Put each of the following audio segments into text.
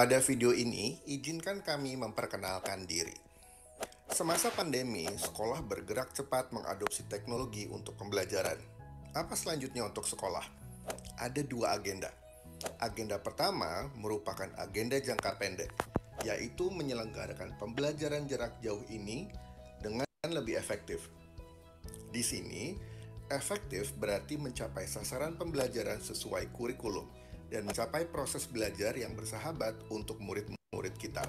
Pada video ini, izinkan kami memperkenalkan diri. Semasa pandemi, sekolah bergerak cepat mengadopsi teknologi untuk pembelajaran. Apa selanjutnya untuk sekolah? Ada dua agenda. Agenda pertama merupakan agenda jangka pendek, yaitu menyelenggarakan pembelajaran jarak jauh ini dengan lebih efektif. Di sini, efektif berarti mencapai sasaran pembelajaran sesuai kurikulum dan mencapai proses belajar yang bersahabat untuk murid-murid kita.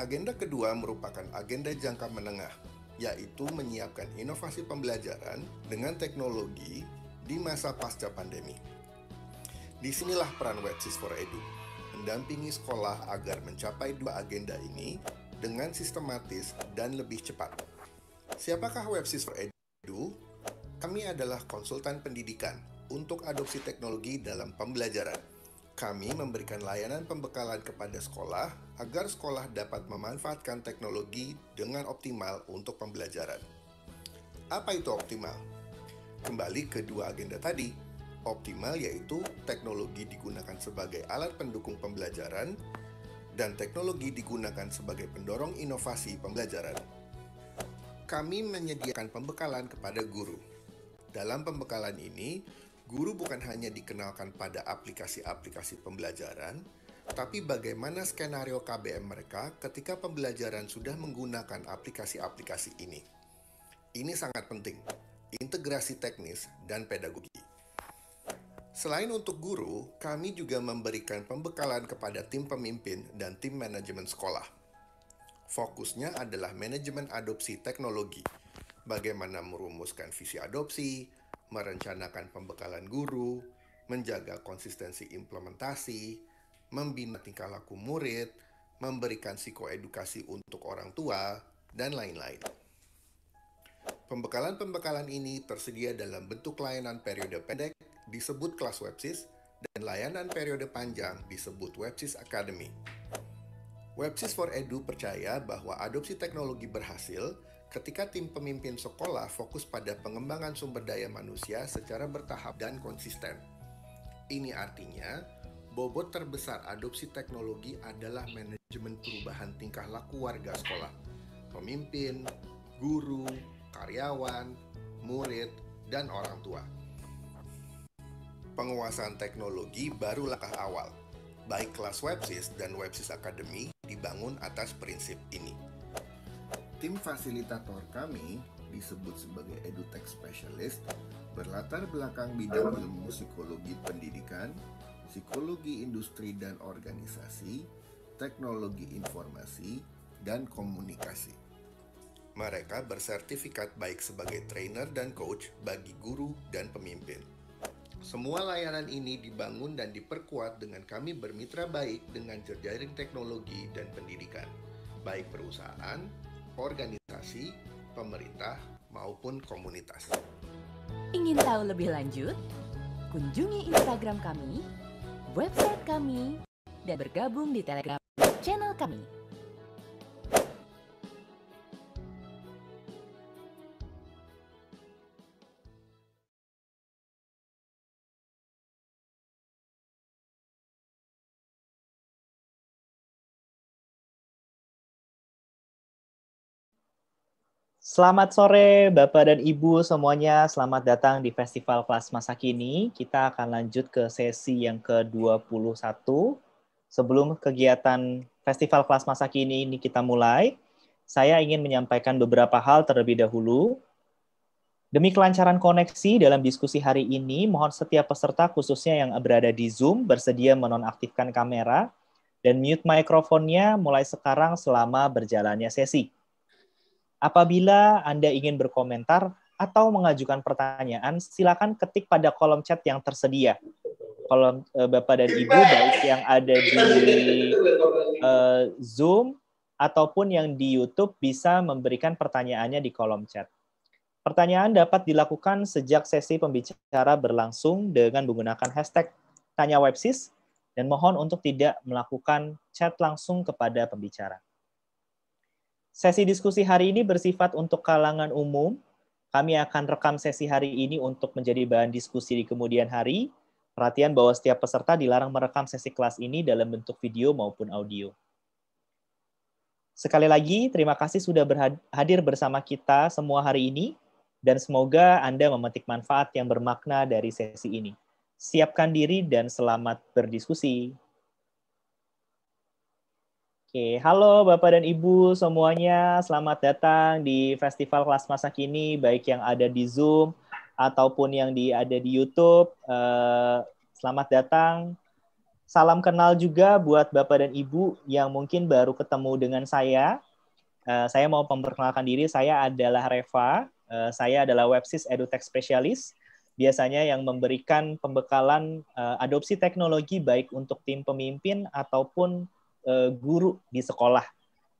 Agenda kedua merupakan agenda jangka menengah, yaitu menyiapkan inovasi pembelajaran dengan teknologi di masa pasca pandemi. Disinilah peran Wetsis for Edu, mendampingi sekolah agar mencapai dua agenda ini dengan sistematis dan lebih cepat. Siapakah Wetsis for Edu? Kami adalah konsultan pendidikan untuk adopsi teknologi dalam pembelajaran. Kami memberikan layanan pembekalan kepada sekolah agar sekolah dapat memanfaatkan teknologi dengan optimal untuk pembelajaran. Apa itu optimal? Kembali ke dua agenda tadi. Optimal yaitu teknologi digunakan sebagai alat pendukung pembelajaran dan teknologi digunakan sebagai pendorong inovasi pembelajaran. Kami menyediakan pembekalan kepada guru. Dalam pembekalan ini, guru bukan hanya dikenalkan pada aplikasi-aplikasi pembelajaran, tapi bagaimana skenario KBM mereka ketika pembelajaran sudah menggunakan aplikasi-aplikasi ini. Ini sangat penting, integrasi teknis dan pedagogi. Selain untuk guru, kami juga memberikan pembekalan kepada tim pemimpin dan tim manajemen sekolah. Fokusnya adalah manajemen adopsi teknologi, bagaimana merumuskan visi adopsi, merencanakan pembekalan guru, menjaga konsistensi implementasi, membina tingkah laku murid, memberikan psikoedukasi untuk orang tua, dan lain-lain. Pembekalan-pembekalan ini tersedia dalam bentuk layanan periode pendek disebut kelas websis dan layanan periode panjang disebut websis academy. Websis for Edu percaya bahwa adopsi teknologi berhasil Ketika tim pemimpin sekolah fokus pada pengembangan sumber daya manusia secara bertahap dan konsisten. Ini artinya, bobot terbesar adopsi teknologi adalah manajemen perubahan tingkah laku warga sekolah. Pemimpin, guru, karyawan, murid, dan orang tua. Penguasaan teknologi baru langkah awal. Baik kelas Websis dan Websis Academy dibangun atas prinsip ini. Tim fasilitator kami disebut sebagai edutech specialist berlatar belakang bidang ilmu psikologi pendidikan, psikologi industri dan organisasi, teknologi informasi, dan komunikasi. Mereka bersertifikat baik sebagai trainer dan coach bagi guru dan pemimpin. Semua layanan ini dibangun dan diperkuat dengan kami bermitra baik dengan jejaring teknologi dan pendidikan, baik perusahaan, organisasi, pemerintah, maupun komunitas. Ingin tahu lebih lanjut? Kunjungi Instagram kami, website kami, dan bergabung di Telegram channel kami. Selamat sore Bapak dan Ibu semuanya, selamat datang di Festival Kelas Masa Kini. Kita akan lanjut ke sesi yang ke-21. Sebelum kegiatan Festival Kelas Masa Kini ini kita mulai, saya ingin menyampaikan beberapa hal terlebih dahulu. Demi kelancaran koneksi dalam diskusi hari ini, mohon setiap peserta khususnya yang berada di Zoom bersedia menonaktifkan kamera dan mute mikrofonnya mulai sekarang selama berjalannya sesi. Apabila Anda ingin berkomentar atau mengajukan pertanyaan, silakan ketik pada kolom chat yang tersedia. Kolom uh, Bapak dan Ibu baik yang ada di uh, Zoom ataupun yang di YouTube bisa memberikan pertanyaannya di kolom chat. Pertanyaan dapat dilakukan sejak sesi pembicara berlangsung dengan menggunakan hashtag tanya websis dan mohon untuk tidak melakukan chat langsung kepada pembicara. Sesi diskusi hari ini bersifat untuk kalangan umum. Kami akan rekam sesi hari ini untuk menjadi bahan diskusi di kemudian hari. Perhatian bahwa setiap peserta dilarang merekam sesi kelas ini dalam bentuk video maupun audio. Sekali lagi, terima kasih sudah hadir bersama kita semua hari ini, dan semoga Anda memetik manfaat yang bermakna dari sesi ini. Siapkan diri dan selamat berdiskusi. Oke, halo Bapak dan Ibu semuanya, selamat datang di Festival Kelas Masa ini, baik yang ada di Zoom ataupun yang di, ada di YouTube. Eh, selamat datang. Salam kenal juga buat Bapak dan Ibu yang mungkin baru ketemu dengan saya. Eh, saya mau memperkenalkan diri, saya adalah Reva, eh, saya adalah Websis EduTech Specialist, biasanya yang memberikan pembekalan adopsi teknologi baik untuk tim pemimpin ataupun uh, guru di sekolah.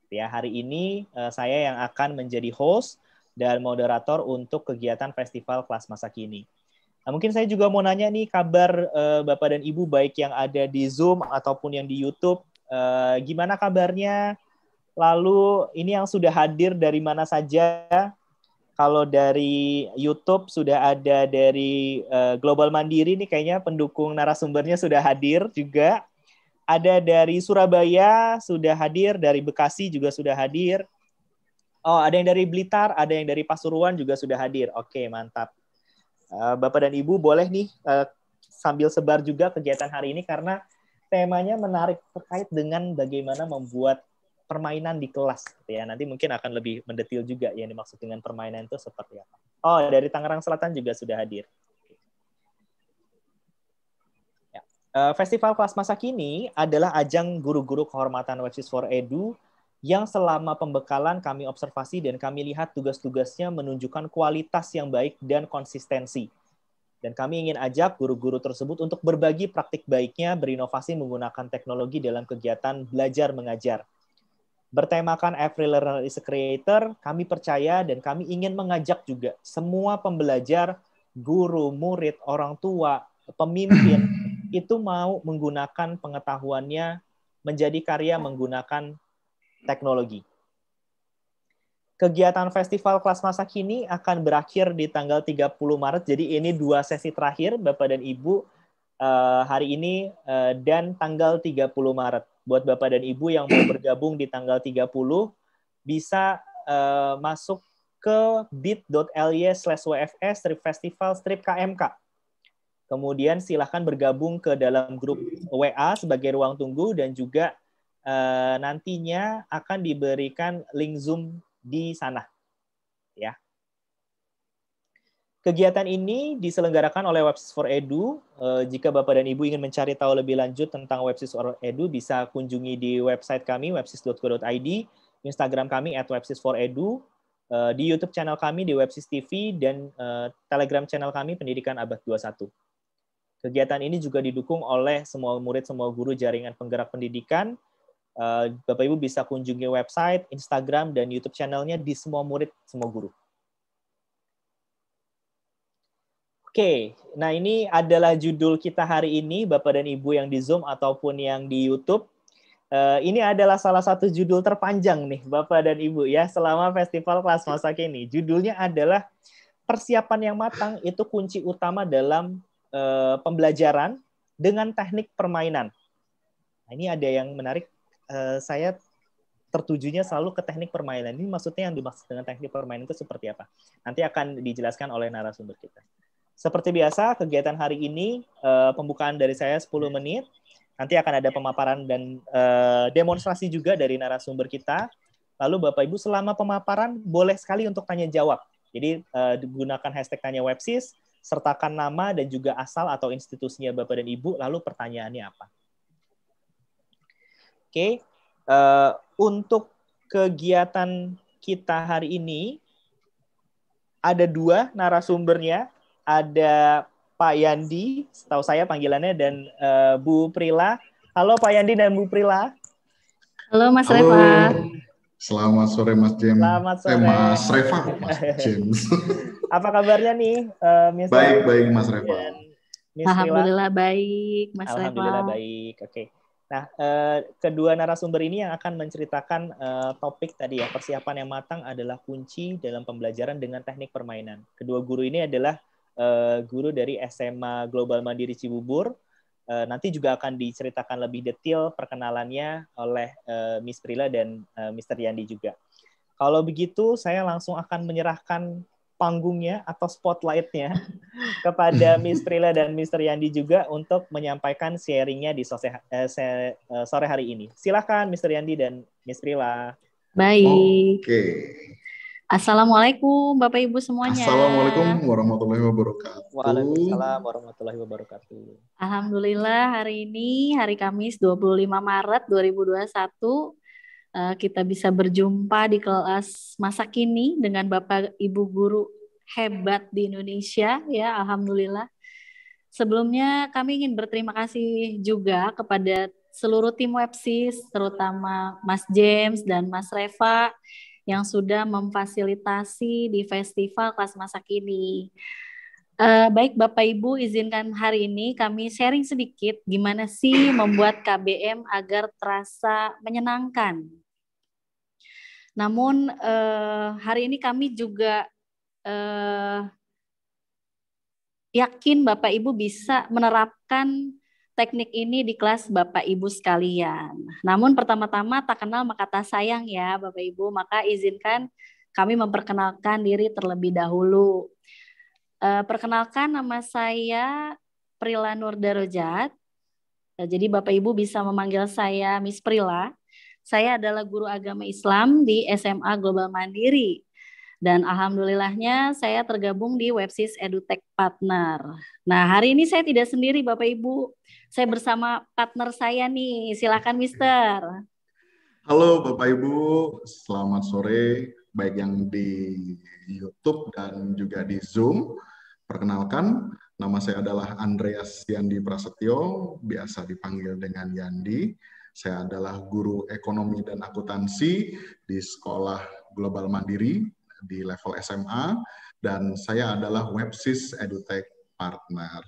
Ya, hari ini uh, saya yang akan menjadi host dan moderator untuk kegiatan festival kelas masa kini. Nah, mungkin saya juga mau nanya nih kabar uh, Bapak dan Ibu baik yang ada di Zoom ataupun yang di YouTube, uh, gimana kabarnya? Lalu ini yang sudah hadir dari mana saja? Kalau dari YouTube sudah ada dari uh, Global Mandiri nih kayaknya pendukung narasumbernya sudah hadir juga ada dari Surabaya sudah hadir, dari Bekasi juga sudah hadir. Oh, ada yang dari Blitar, ada yang dari Pasuruan juga sudah hadir. Oke, mantap. Eh, Bapak dan Ibu boleh nih eh, sambil sebar juga kegiatan hari ini karena temanya menarik terkait dengan bagaimana membuat permainan di kelas gitu ya. Nanti mungkin akan lebih mendetil juga yang dimaksud dengan permainan itu seperti apa. Oh, dari Tangerang Selatan juga sudah hadir. Eh, Festival Kelas Masa Kini adalah ajang guru-guru kehormatan Websis for Edu yang selama pembekalan kami observasi dan kami lihat tugas-tugasnya menunjukkan kualitas yang baik dan konsistensi. Dan kami ingin ajak guru-guru tersebut untuk berbagi praktik baiknya berinovasi menggunakan teknologi dalam kegiatan belajar mengajar. Bertemakan Every Learner is a Creator, kami percaya dan kami ingin mengajak juga semua pembelajar, guru, murid, orang tua, pemimpin, itu mau menggunakan pengetahuannya menjadi karya menggunakan teknologi. Kegiatan Festival Kelas Masa Kini akan berakhir di tanggal 30 Maret. Jadi ini dua sesi terakhir Bapak dan Ibu eh, hari ini eh, dan tanggal 30 Maret. Buat Bapak dan Ibu yang mau bergabung di tanggal 30 bisa eh, masuk ke bit.ly slash WFS strip festival strip KMK Kemudian silahkan bergabung ke dalam grup WA sebagai ruang tunggu dan juga eh, nantinya akan diberikan link Zoom di sana. Ya. Kegiatan ini diselenggarakan oleh Websis for Edu. Eh, jika Bapak dan Ibu ingin mencari tahu lebih lanjut tentang Websis for Edu, bisa kunjungi di website kami, websis.go.id, Instagram kami, at websis for edu, eh, di YouTube channel kami di Websis TV dan uh, Telegram channel kami Pendidikan Abad 21. Kegiatan ini juga didukung oleh semua murid, semua guru jaringan penggerak pendidikan. Eh, Bapak Ibu bisa kunjungi website, Instagram, dan YouTube channelnya di semua murid, semua guru. Oke, nah ini adalah judul kita hari ini, Bapak dan Ibu yang di Zoom ataupun yang di YouTube. Eh, ini adalah salah satu judul terpanjang nih, Bapak dan Ibu ya, selama Festival Kelas masa kini. Judulnya adalah persiapan yang matang itu kunci utama dalam Eh, pembelajaran dengan teknik permainan. Nah, ini ada yang menarik. Eh, saya tertujunya selalu ke teknik permainan. Ini maksudnya yang dimaksud dengan teknik permainan itu seperti apa? Nanti akan dijelaskan oleh narasumber kita. Seperti biasa, kegiatan hari ini eh, pembukaan dari saya 10 menit. Nanti akan ada pemaparan dan eh, demonstrasi juga dari narasumber kita. Lalu Bapak Ibu selama pemaparan boleh sekali untuk tanya jawab. Jadi gunakan hashtag tanya websis sertakan nama dan juga asal atau institusinya Bapak dan Ibu, lalu pertanyaannya apa? Oke, okay. uh, eh, untuk kegiatan kita hari ini, ada dua narasumbernya, ada Pak Yandi, setahu saya panggilannya, dan uh, Bu Prila. Halo Pak Yandi dan Bu Prila. Halo Mas Halo. Reva. Selamat sore Mas James. Selamat sore. Eh, Mas Reva, Mas James. Apa kabarnya nih, uh, Miss Baik, baik Mas Reva. Alhamdulillah baik, Mas Alhamdulillah Reva. Alhamdulillah baik. Oke. Okay. Nah, eh, kedua narasumber ini yang akan menceritakan eh, topik tadi ya, persiapan yang matang adalah kunci dalam pembelajaran dengan teknik permainan. Kedua guru ini adalah eh, guru dari SMA Global Mandiri Cibubur. Eh, nanti juga akan diceritakan lebih detail perkenalannya oleh eh, Miss Prila dan eh, Mr. Yandi juga. Kalau begitu, saya langsung akan menyerahkan panggungnya atau spotlightnya kepada Miss Prila dan Mr. Yandi juga untuk menyampaikan sharingnya di eh, eh, sore hari ini. Silahkan Mr. Yandi dan Miss Prila. Baik. Oke. Assalamualaikum Bapak Ibu semuanya. Assalamualaikum warahmatullahi wabarakatuh. Waalaikumsalam warahmatullahi wabarakatuh. Alhamdulillah hari ini hari Kamis 25 Maret 2021 Eh, kita bisa berjumpa di kelas masa kini dengan Bapak Ibu guru hebat di Indonesia ya alhamdulillah. Sebelumnya kami ingin berterima kasih juga kepada seluruh tim Websis terutama Mas James dan Mas Reva yang sudah memfasilitasi di festival kelas masa kini. Uh, baik Bapak Ibu izinkan hari ini kami sharing sedikit gimana sih membuat KBM agar terasa menyenangkan. Namun uh, hari ini kami juga uh, yakin Bapak Ibu bisa menerapkan teknik ini di kelas Bapak Ibu sekalian. Namun pertama-tama tak kenal maka tak sayang ya Bapak Ibu, maka izinkan kami memperkenalkan diri terlebih dahulu. Uh, perkenalkan nama saya Prila Nur Uh, eh, jadi Bapak Ibu bisa memanggil saya Miss Prila. Saya adalah guru agama Islam di SMA Global Mandiri. Dan alhamdulillahnya saya tergabung di Websis EduTech Partner. Nah, hari ini saya tidak sendiri Bapak Ibu. Saya bersama partner saya nih. Silakan Mister. Halo Bapak Ibu, selamat sore baik yang di YouTube dan juga di Zoom. Perkenalkan, nama saya adalah Andreas Yandi Prasetyo, biasa dipanggil dengan Yandi. Saya adalah guru ekonomi dan akuntansi di Sekolah Global Mandiri di level SMA dan saya adalah Websis EduTech Partner.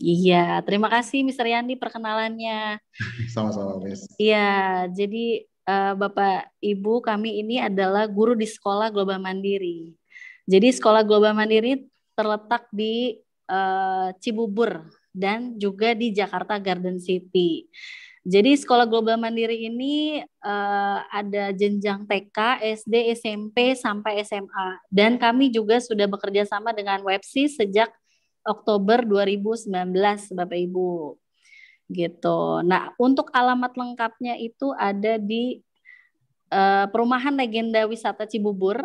Iya, terima kasih Mr. Yandi perkenalannya. Sama-sama, Miss. Iya, jadi uh, Bapak Ibu kami ini adalah guru di sekolah Global Mandiri. Jadi sekolah Global Mandiri terletak di uh, Cibubur dan juga di Jakarta Garden City. Jadi sekolah Global Mandiri ini uh, ada jenjang TK, SD, SMP sampai SMA dan kami juga sudah bekerja sama dengan WebSI sejak Oktober 2019 Bapak Ibu gitu. Nah, untuk alamat lengkapnya itu ada di uh, Perumahan Legenda Wisata Cibubur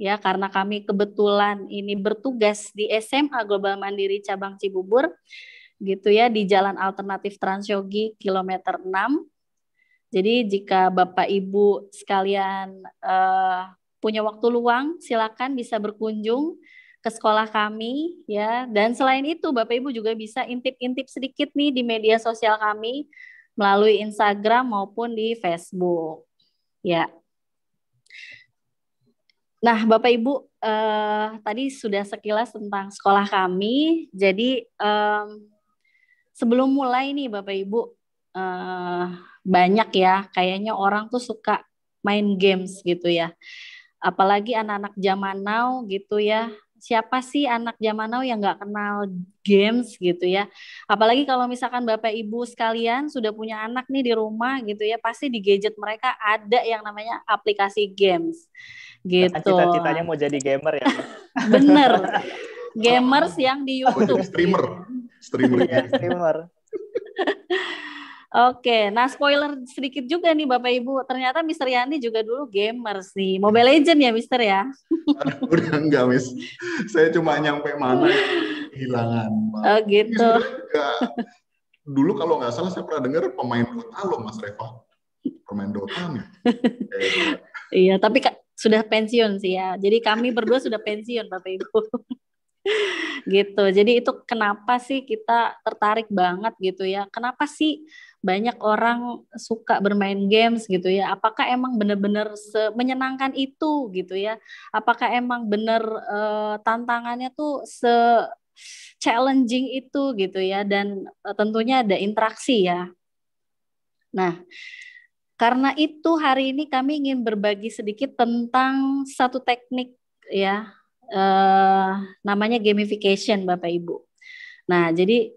ya karena kami kebetulan ini bertugas di SMA Global Mandiri cabang Cibubur gitu ya di Jalan Alternatif Transyogi kilometer 6. Jadi jika Bapak Ibu sekalian uh, punya waktu luang silakan bisa berkunjung ke sekolah kami ya. Dan selain itu Bapak Ibu juga bisa intip-intip sedikit nih di media sosial kami melalui Instagram maupun di Facebook. Ya. Nah, Bapak Ibu eh, tadi sudah sekilas tentang sekolah kami. Jadi eh, sebelum mulai nih Bapak Ibu eh, banyak ya kayaknya orang tuh suka main games gitu ya apalagi anak-anak zaman now gitu ya siapa sih anak zaman now yang nggak kenal games gitu ya. Apalagi kalau misalkan Bapak Ibu sekalian sudah punya anak nih di rumah gitu ya, pasti di gadget mereka ada yang namanya aplikasi games. Gitu. Cita-citanya mau jadi gamer ya. Bener. Gamers yang di YouTube. streamer. Streamer. Iya, streamer. Oke, nah spoiler sedikit juga nih Bapak Ibu. Ternyata Mister Yani juga dulu gamer sih, Mobile Legend ya Mister ya? udah enggak Miss. Saya cuma nyampe mana hilangan. Oh gitu. dulu kalau nggak salah saya pernah dengar pemain Dota loh Mas Reva. Pemain Dota nih. Iya, tapi sudah pensiun sih ya. Jadi kami berdua sudah pensiun Bapak Ibu gitu. Jadi itu kenapa sih kita tertarik banget gitu ya? Kenapa sih banyak orang suka bermain games gitu ya? Apakah emang benar-benar menyenangkan itu gitu ya? Apakah emang benar uh, eh, tantangannya tuh se challenging itu gitu ya dan uh, tentunya ada interaksi ya. Nah, karena itu hari ini kami ingin berbagi sedikit tentang satu teknik ya Eh, namanya gamification Bapak Ibu. Nah, jadi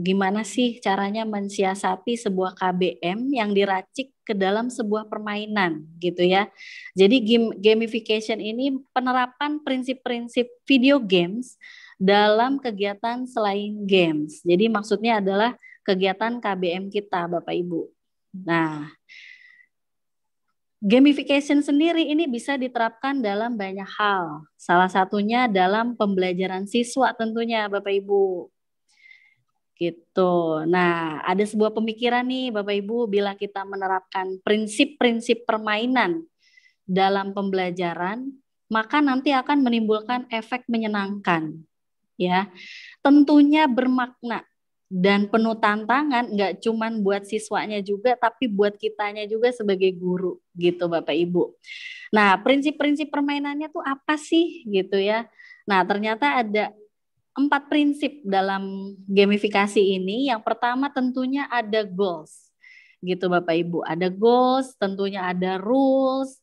gimana sih caranya mensiasati sebuah KBM yang diracik ke dalam sebuah permainan gitu ya. Jadi game, gamification ini penerapan prinsip-prinsip video games dalam kegiatan selain games. Jadi maksudnya adalah kegiatan KBM kita Bapak Ibu. Nah, Gamification sendiri ini bisa diterapkan dalam banyak hal. Salah satunya dalam pembelajaran siswa tentunya Bapak Ibu. Gitu. Nah, ada sebuah pemikiran nih Bapak Ibu bila kita menerapkan prinsip-prinsip permainan dalam pembelajaran, maka nanti akan menimbulkan efek menyenangkan. Ya. Tentunya bermakna dan penuh tantangan nggak cuman buat siswanya juga tapi buat kitanya juga sebagai guru gitu Bapak Ibu. Nah, prinsip-prinsip permainannya tuh apa sih gitu ya. Nah, ternyata ada empat prinsip dalam gamifikasi ini. Yang pertama tentunya ada goals gitu Bapak Ibu. Ada goals, tentunya ada rules,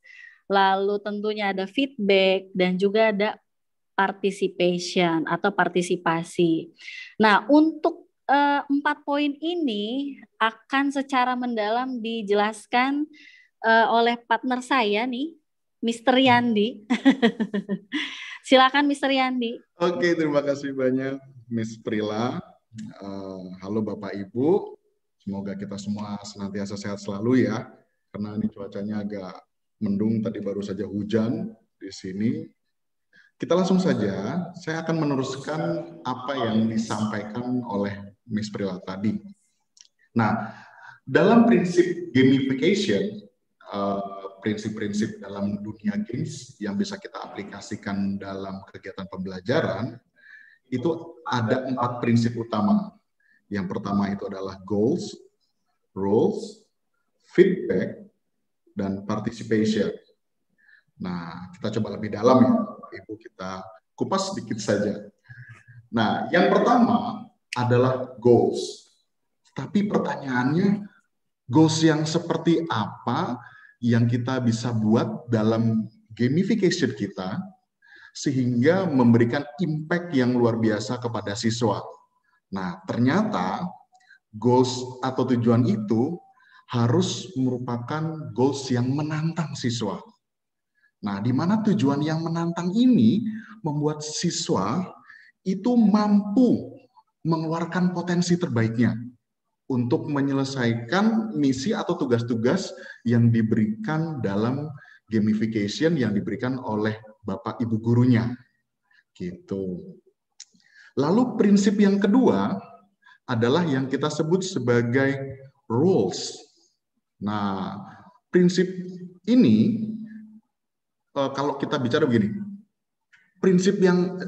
lalu tentunya ada feedback dan juga ada participation atau partisipasi. Nah, untuk Eh, empat poin ini akan secara mendalam dijelaskan uh, oleh partner saya nih, Mr. Yandi. Silakan Mr. Yandi. Oke, terima kasih banyak Miss Prila. Uh, halo Bapak Ibu, semoga kita semua senantiasa sehat selalu ya, karena ini cuacanya agak mendung tadi baru saja hujan di sini. Kita langsung saja, saya akan meneruskan apa yang disampaikan oleh Miss Prila tadi. Nah, dalam prinsip gamification, eh, prinsip-prinsip uh, dalam dunia games yang bisa kita aplikasikan dalam kegiatan pembelajaran, itu ada empat prinsip utama. Yang pertama itu adalah goals, rules, feedback, dan participation. Nah, kita coba lebih dalam ya, Ibu kita kupas sedikit saja. Nah, yang pertama adalah goals. Tapi pertanyaannya, goals yang seperti apa yang kita bisa buat dalam gamification kita sehingga memberikan impact yang luar biasa kepada siswa. Nah, ternyata goals atau tujuan itu harus merupakan goals yang menantang siswa. Nah, di mana tujuan yang menantang ini membuat siswa itu mampu mengeluarkan potensi terbaiknya untuk menyelesaikan misi atau tugas-tugas yang diberikan dalam gamification yang diberikan oleh Bapak Ibu gurunya. Gitu. Lalu prinsip yang kedua adalah yang kita sebut sebagai rules. Nah, prinsip ini eh, kalau kita bicara begini, prinsip yang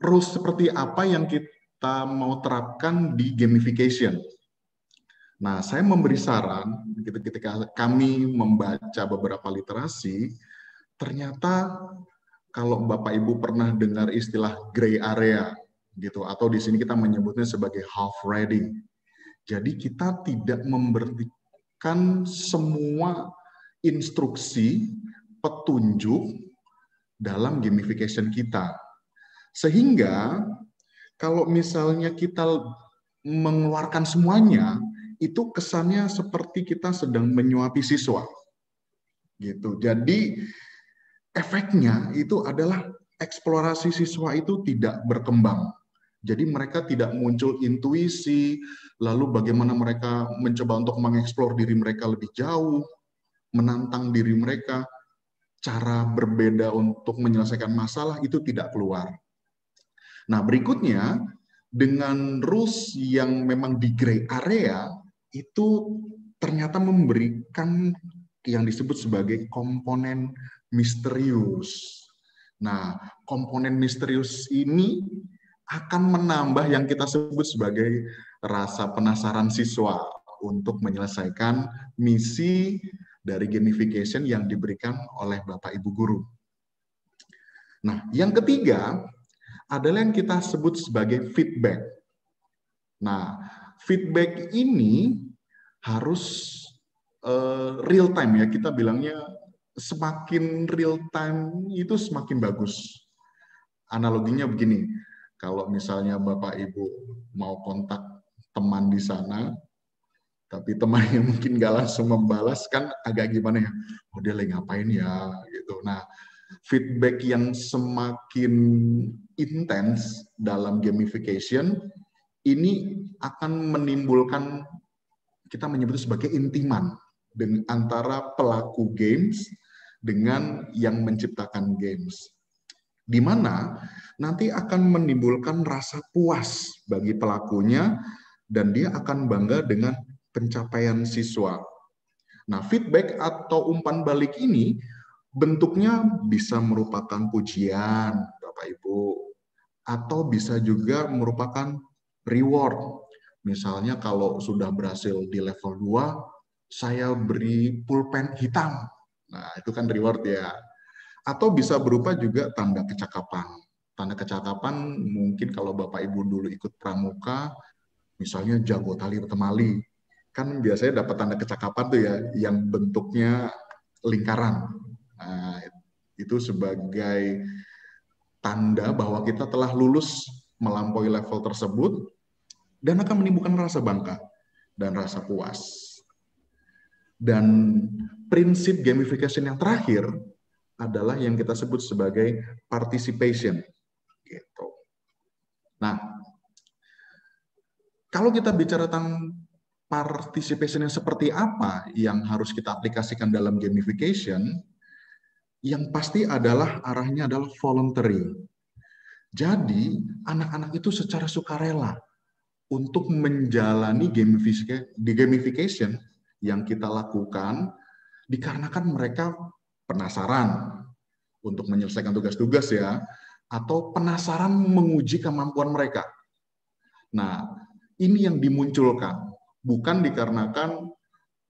rules seperti apa yang kita kita mau terapkan di gamification. Nah, saya memberi saran ketika kami membaca beberapa literasi, ternyata kalau Bapak Ibu pernah dengar istilah gray area gitu atau di sini kita menyebutnya sebagai half reading. Jadi kita tidak memberikan semua instruksi, petunjuk dalam gamification kita. Sehingga kalau misalnya kita mengeluarkan semuanya, itu kesannya seperti kita sedang menyuapi siswa. Gitu. Jadi efeknya itu adalah eksplorasi siswa itu tidak berkembang. Jadi mereka tidak muncul intuisi, lalu bagaimana mereka mencoba untuk mengeksplor diri mereka lebih jauh, menantang diri mereka, cara berbeda untuk menyelesaikan masalah itu tidak keluar. Nah, berikutnya dengan rules yang memang di gray area itu ternyata memberikan yang disebut sebagai komponen misterius. Nah, komponen misterius ini akan menambah yang kita sebut sebagai rasa penasaran siswa untuk menyelesaikan misi dari gamification yang diberikan oleh Bapak Ibu guru. Nah, yang ketiga, adalah yang kita sebut sebagai feedback. Nah, feedback ini harus uh, real time ya kita bilangnya semakin real time itu semakin bagus. Analoginya begini, kalau misalnya Bapak Ibu mau kontak teman di sana, tapi temannya mungkin nggak langsung membalas kan agak gimana ya? Oh dia lagi ngapain ya gitu. Nah feedback yang semakin intens dalam gamification ini akan menimbulkan kita menyebut sebagai intiman antara pelaku games dengan yang menciptakan games. Di mana nanti akan menimbulkan rasa puas bagi pelakunya dan dia akan bangga dengan pencapaian siswa. Nah, feedback atau umpan balik ini bentuknya bisa merupakan pujian, Bapak Ibu, atau bisa juga merupakan reward. Misalnya kalau sudah berhasil di level 2, saya beri pulpen hitam. Nah, itu kan reward ya. Atau bisa berupa juga tanda kecakapan. Tanda kecakapan mungkin kalau Bapak Ibu dulu ikut pramuka, misalnya jago tali temali. Kan biasanya dapat tanda kecakapan tuh ya, yang bentuknya lingkaran. Nah, itu sebagai tanda bahwa kita telah lulus melampaui level tersebut dan akan menimbulkan rasa bangga dan rasa puas. Dan prinsip gamification yang terakhir adalah yang kita sebut sebagai participation. Gitu. Nah, kalau kita bicara tentang participation yang seperti apa yang harus kita aplikasikan dalam gamification, yang pasti adalah arahnya adalah voluntary. Jadi anak-anak itu secara sukarela untuk menjalani gamification yang kita lakukan dikarenakan mereka penasaran untuk menyelesaikan tugas-tugas ya atau penasaran menguji kemampuan mereka. Nah, ini yang dimunculkan bukan dikarenakan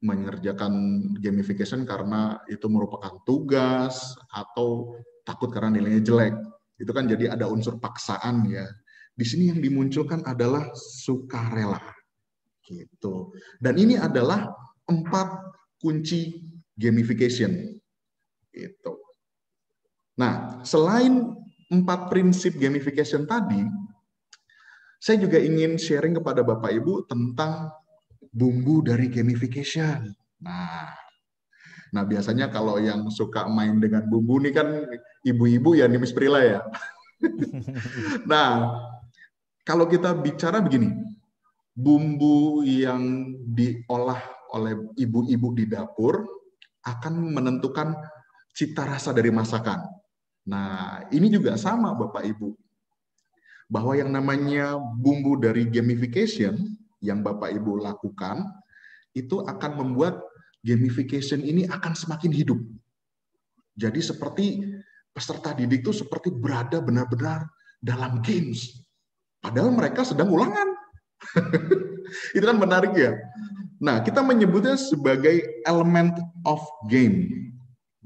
mengerjakan gamification karena itu merupakan tugas atau takut karena nilainya jelek. Itu kan jadi ada unsur paksaan ya. Di sini yang dimunculkan adalah sukarela. Gitu. Dan ini adalah empat kunci gamification. Gitu. Nah, selain empat prinsip gamification tadi, saya juga ingin sharing kepada Bapak Ibu tentang bumbu dari gamification. Nah, nah biasanya kalau yang suka main dengan bumbu ini kan ibu-ibu ya Miss prila ya. nah, kalau kita bicara begini, bumbu yang diolah oleh ibu-ibu di dapur akan menentukan cita rasa dari masakan. Nah, ini juga sama Bapak Ibu. Bahwa yang namanya bumbu dari gamification yang Bapak Ibu lakukan itu akan membuat gamification ini akan semakin hidup. Jadi seperti peserta didik itu seperti berada benar-benar dalam games. Padahal mereka sedang ulangan. itu kan menarik ya. Nah, kita menyebutnya sebagai element of game.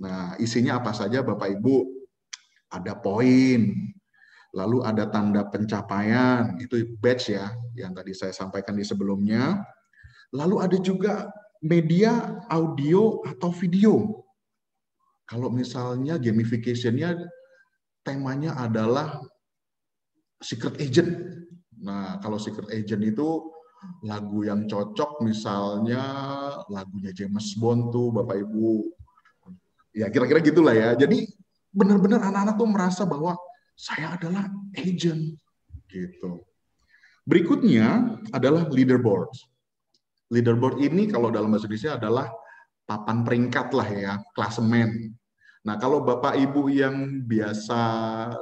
Nah, isinya apa saja Bapak Ibu? Ada poin, Lalu ada tanda pencapaian, itu badge ya, yang tadi saya sampaikan di sebelumnya. Lalu ada juga media audio atau video. Kalau misalnya gamification-nya temanya adalah secret agent. Nah, kalau secret agent itu lagu yang cocok misalnya lagunya James Bond tuh Bapak Ibu. Ya kira-kira gitulah ya. Jadi benar-benar anak-anak tuh merasa bahwa saya adalah agent gitu. Berikutnya adalah leaderboard. Leaderboard ini kalau dalam bahasa Indonesia adalah papan peringkat lah ya, klasemen. Nah, kalau Bapak Ibu yang biasa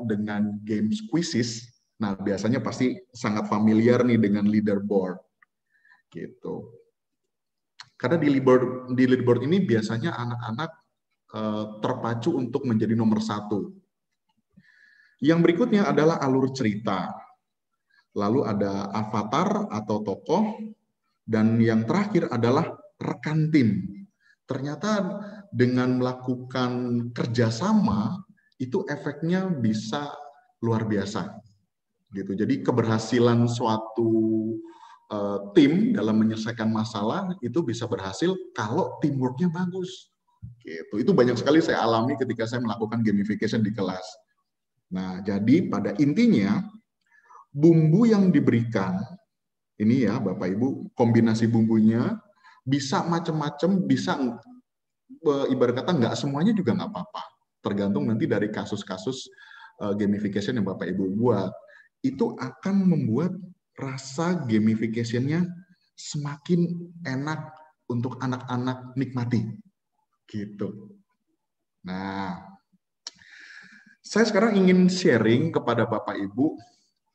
dengan games quizzes, nah biasanya pasti sangat familiar nih dengan leaderboard. Gitu. Karena di leaderboard, di leaderboard ini biasanya anak-anak eh, terpacu untuk menjadi nomor satu yang berikutnya adalah alur cerita. Lalu ada avatar atau tokoh. Dan yang terakhir adalah rekan tim. Ternyata dengan melakukan kerjasama, itu efeknya bisa luar biasa. gitu. Jadi keberhasilan suatu uh, tim dalam menyelesaikan masalah itu bisa berhasil kalau teamworknya bagus. Gitu. Itu banyak sekali saya alami ketika saya melakukan gamification di kelas Nah, jadi pada intinya bumbu yang diberikan ini ya Bapak Ibu, kombinasi bumbunya bisa macam-macam, bisa eh, ibarat kata nggak semuanya juga nggak apa-apa. Tergantung nanti dari kasus-kasus eh, gamification yang Bapak Ibu buat. Itu akan membuat rasa gamificationnya semakin enak untuk anak-anak nikmati. Gitu. Nah, saya sekarang ingin sharing kepada Bapak Ibu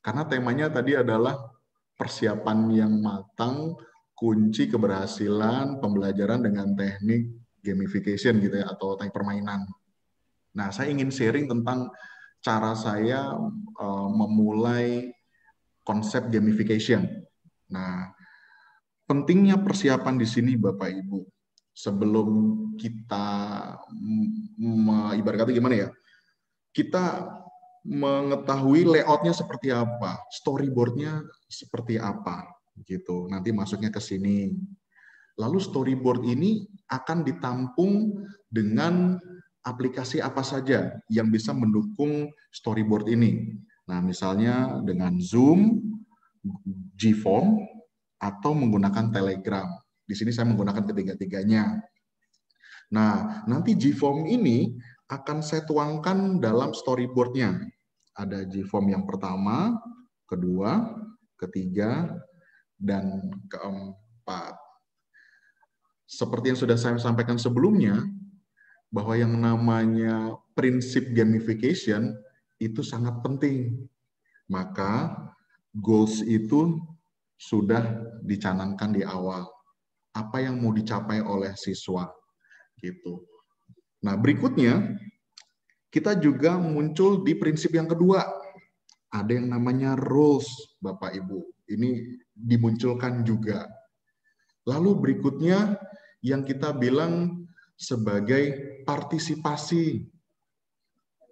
karena temanya tadi adalah persiapan yang matang, kunci keberhasilan pembelajaran dengan teknik gamification gitu ya atau teknik permainan. Nah, saya ingin sharing tentang cara saya uh, memulai konsep gamification. Nah, pentingnya persiapan di sini Bapak Ibu. Sebelum kita ibarat kata gimana ya? kita mengetahui layoutnya seperti apa, storyboardnya seperti apa, gitu. Nanti masuknya ke sini. Lalu storyboard ini akan ditampung dengan aplikasi apa saja yang bisa mendukung storyboard ini. Nah, misalnya dengan Zoom, Gform, atau menggunakan Telegram. Di sini saya menggunakan ketiga-tiganya. Nah, nanti Gform ini akan saya tuangkan dalam storyboardnya. Ada G-form yang pertama, kedua, ketiga, dan keempat. Seperti yang sudah saya sampaikan sebelumnya, bahwa yang namanya prinsip gamification itu sangat penting. Maka goals itu sudah dicanangkan di awal. Apa yang mau dicapai oleh siswa gitu. Nah, berikutnya kita juga muncul di prinsip yang kedua. Ada yang namanya rules, Bapak Ibu. Ini dimunculkan juga. Lalu berikutnya yang kita bilang sebagai partisipasi.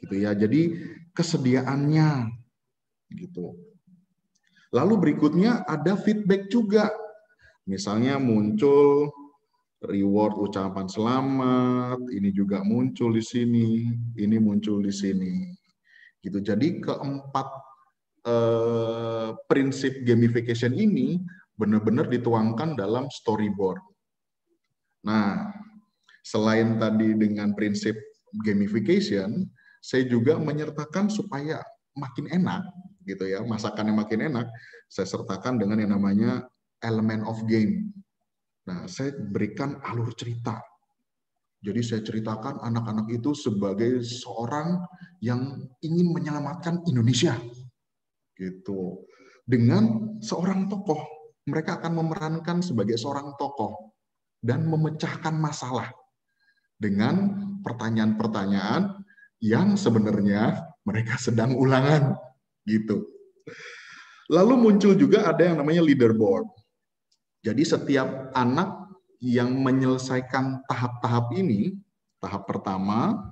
Gitu ya. Jadi kesediaannya gitu. Lalu berikutnya ada feedback juga. Misalnya muncul reward ucapan selamat, ini juga muncul di sini, ini muncul di sini. Gitu. Jadi keempat eh, prinsip gamification ini benar-benar dituangkan dalam storyboard. Nah, selain tadi dengan prinsip gamification, saya juga menyertakan supaya makin enak gitu ya, masakannya makin enak, saya sertakan dengan yang namanya element of game Nah, saya berikan alur cerita. Jadi saya ceritakan anak-anak itu sebagai seorang yang ingin menyelamatkan Indonesia. Gitu. Dengan seorang tokoh, mereka akan memerankan sebagai seorang tokoh dan memecahkan masalah dengan pertanyaan-pertanyaan yang sebenarnya mereka sedang ulangan gitu. Lalu muncul juga ada yang namanya leaderboard. Jadi setiap anak yang menyelesaikan tahap-tahap ini, tahap pertama,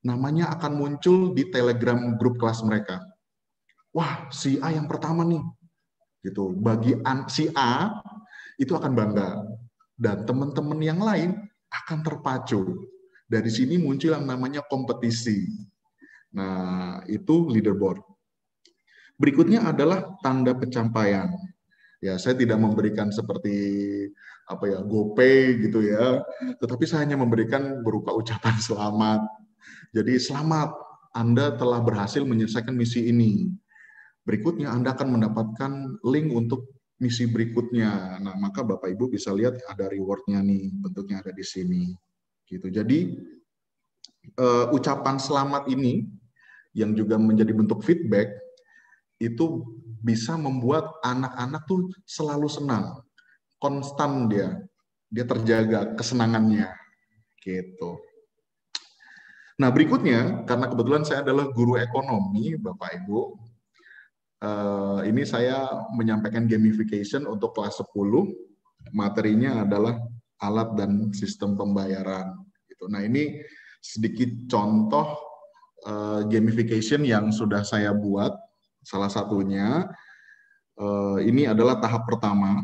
namanya akan muncul di telegram grup kelas mereka. Wah, si A yang pertama nih. Gitu. Bagi si A, itu akan bangga. Dan teman-teman yang lain akan terpacu. Dari sini muncul yang namanya kompetisi. Nah, itu leaderboard. Berikutnya adalah tanda pencapaian. Ya, saya tidak memberikan seperti apa ya, GoPay gitu ya, tetapi saya hanya memberikan berupa ucapan selamat. Jadi selamat Anda telah berhasil menyelesaikan misi ini. Berikutnya Anda akan mendapatkan link untuk misi berikutnya. Nah, maka Bapak Ibu bisa lihat ada rewardnya nih, bentuknya ada di sini. Gitu. Jadi uh, ucapan selamat ini yang juga menjadi bentuk feedback itu bisa membuat anak-anak tuh selalu senang, konstan dia, dia terjaga kesenangannya, gitu. Nah berikutnya, karena kebetulan saya adalah guru ekonomi, Bapak Ibu, eh, ini saya menyampaikan gamification untuk kelas 10, materinya adalah alat dan sistem pembayaran. Gitu. Nah ini sedikit contoh uh, gamification yang sudah saya buat Salah satunya eh, ini adalah tahap pertama.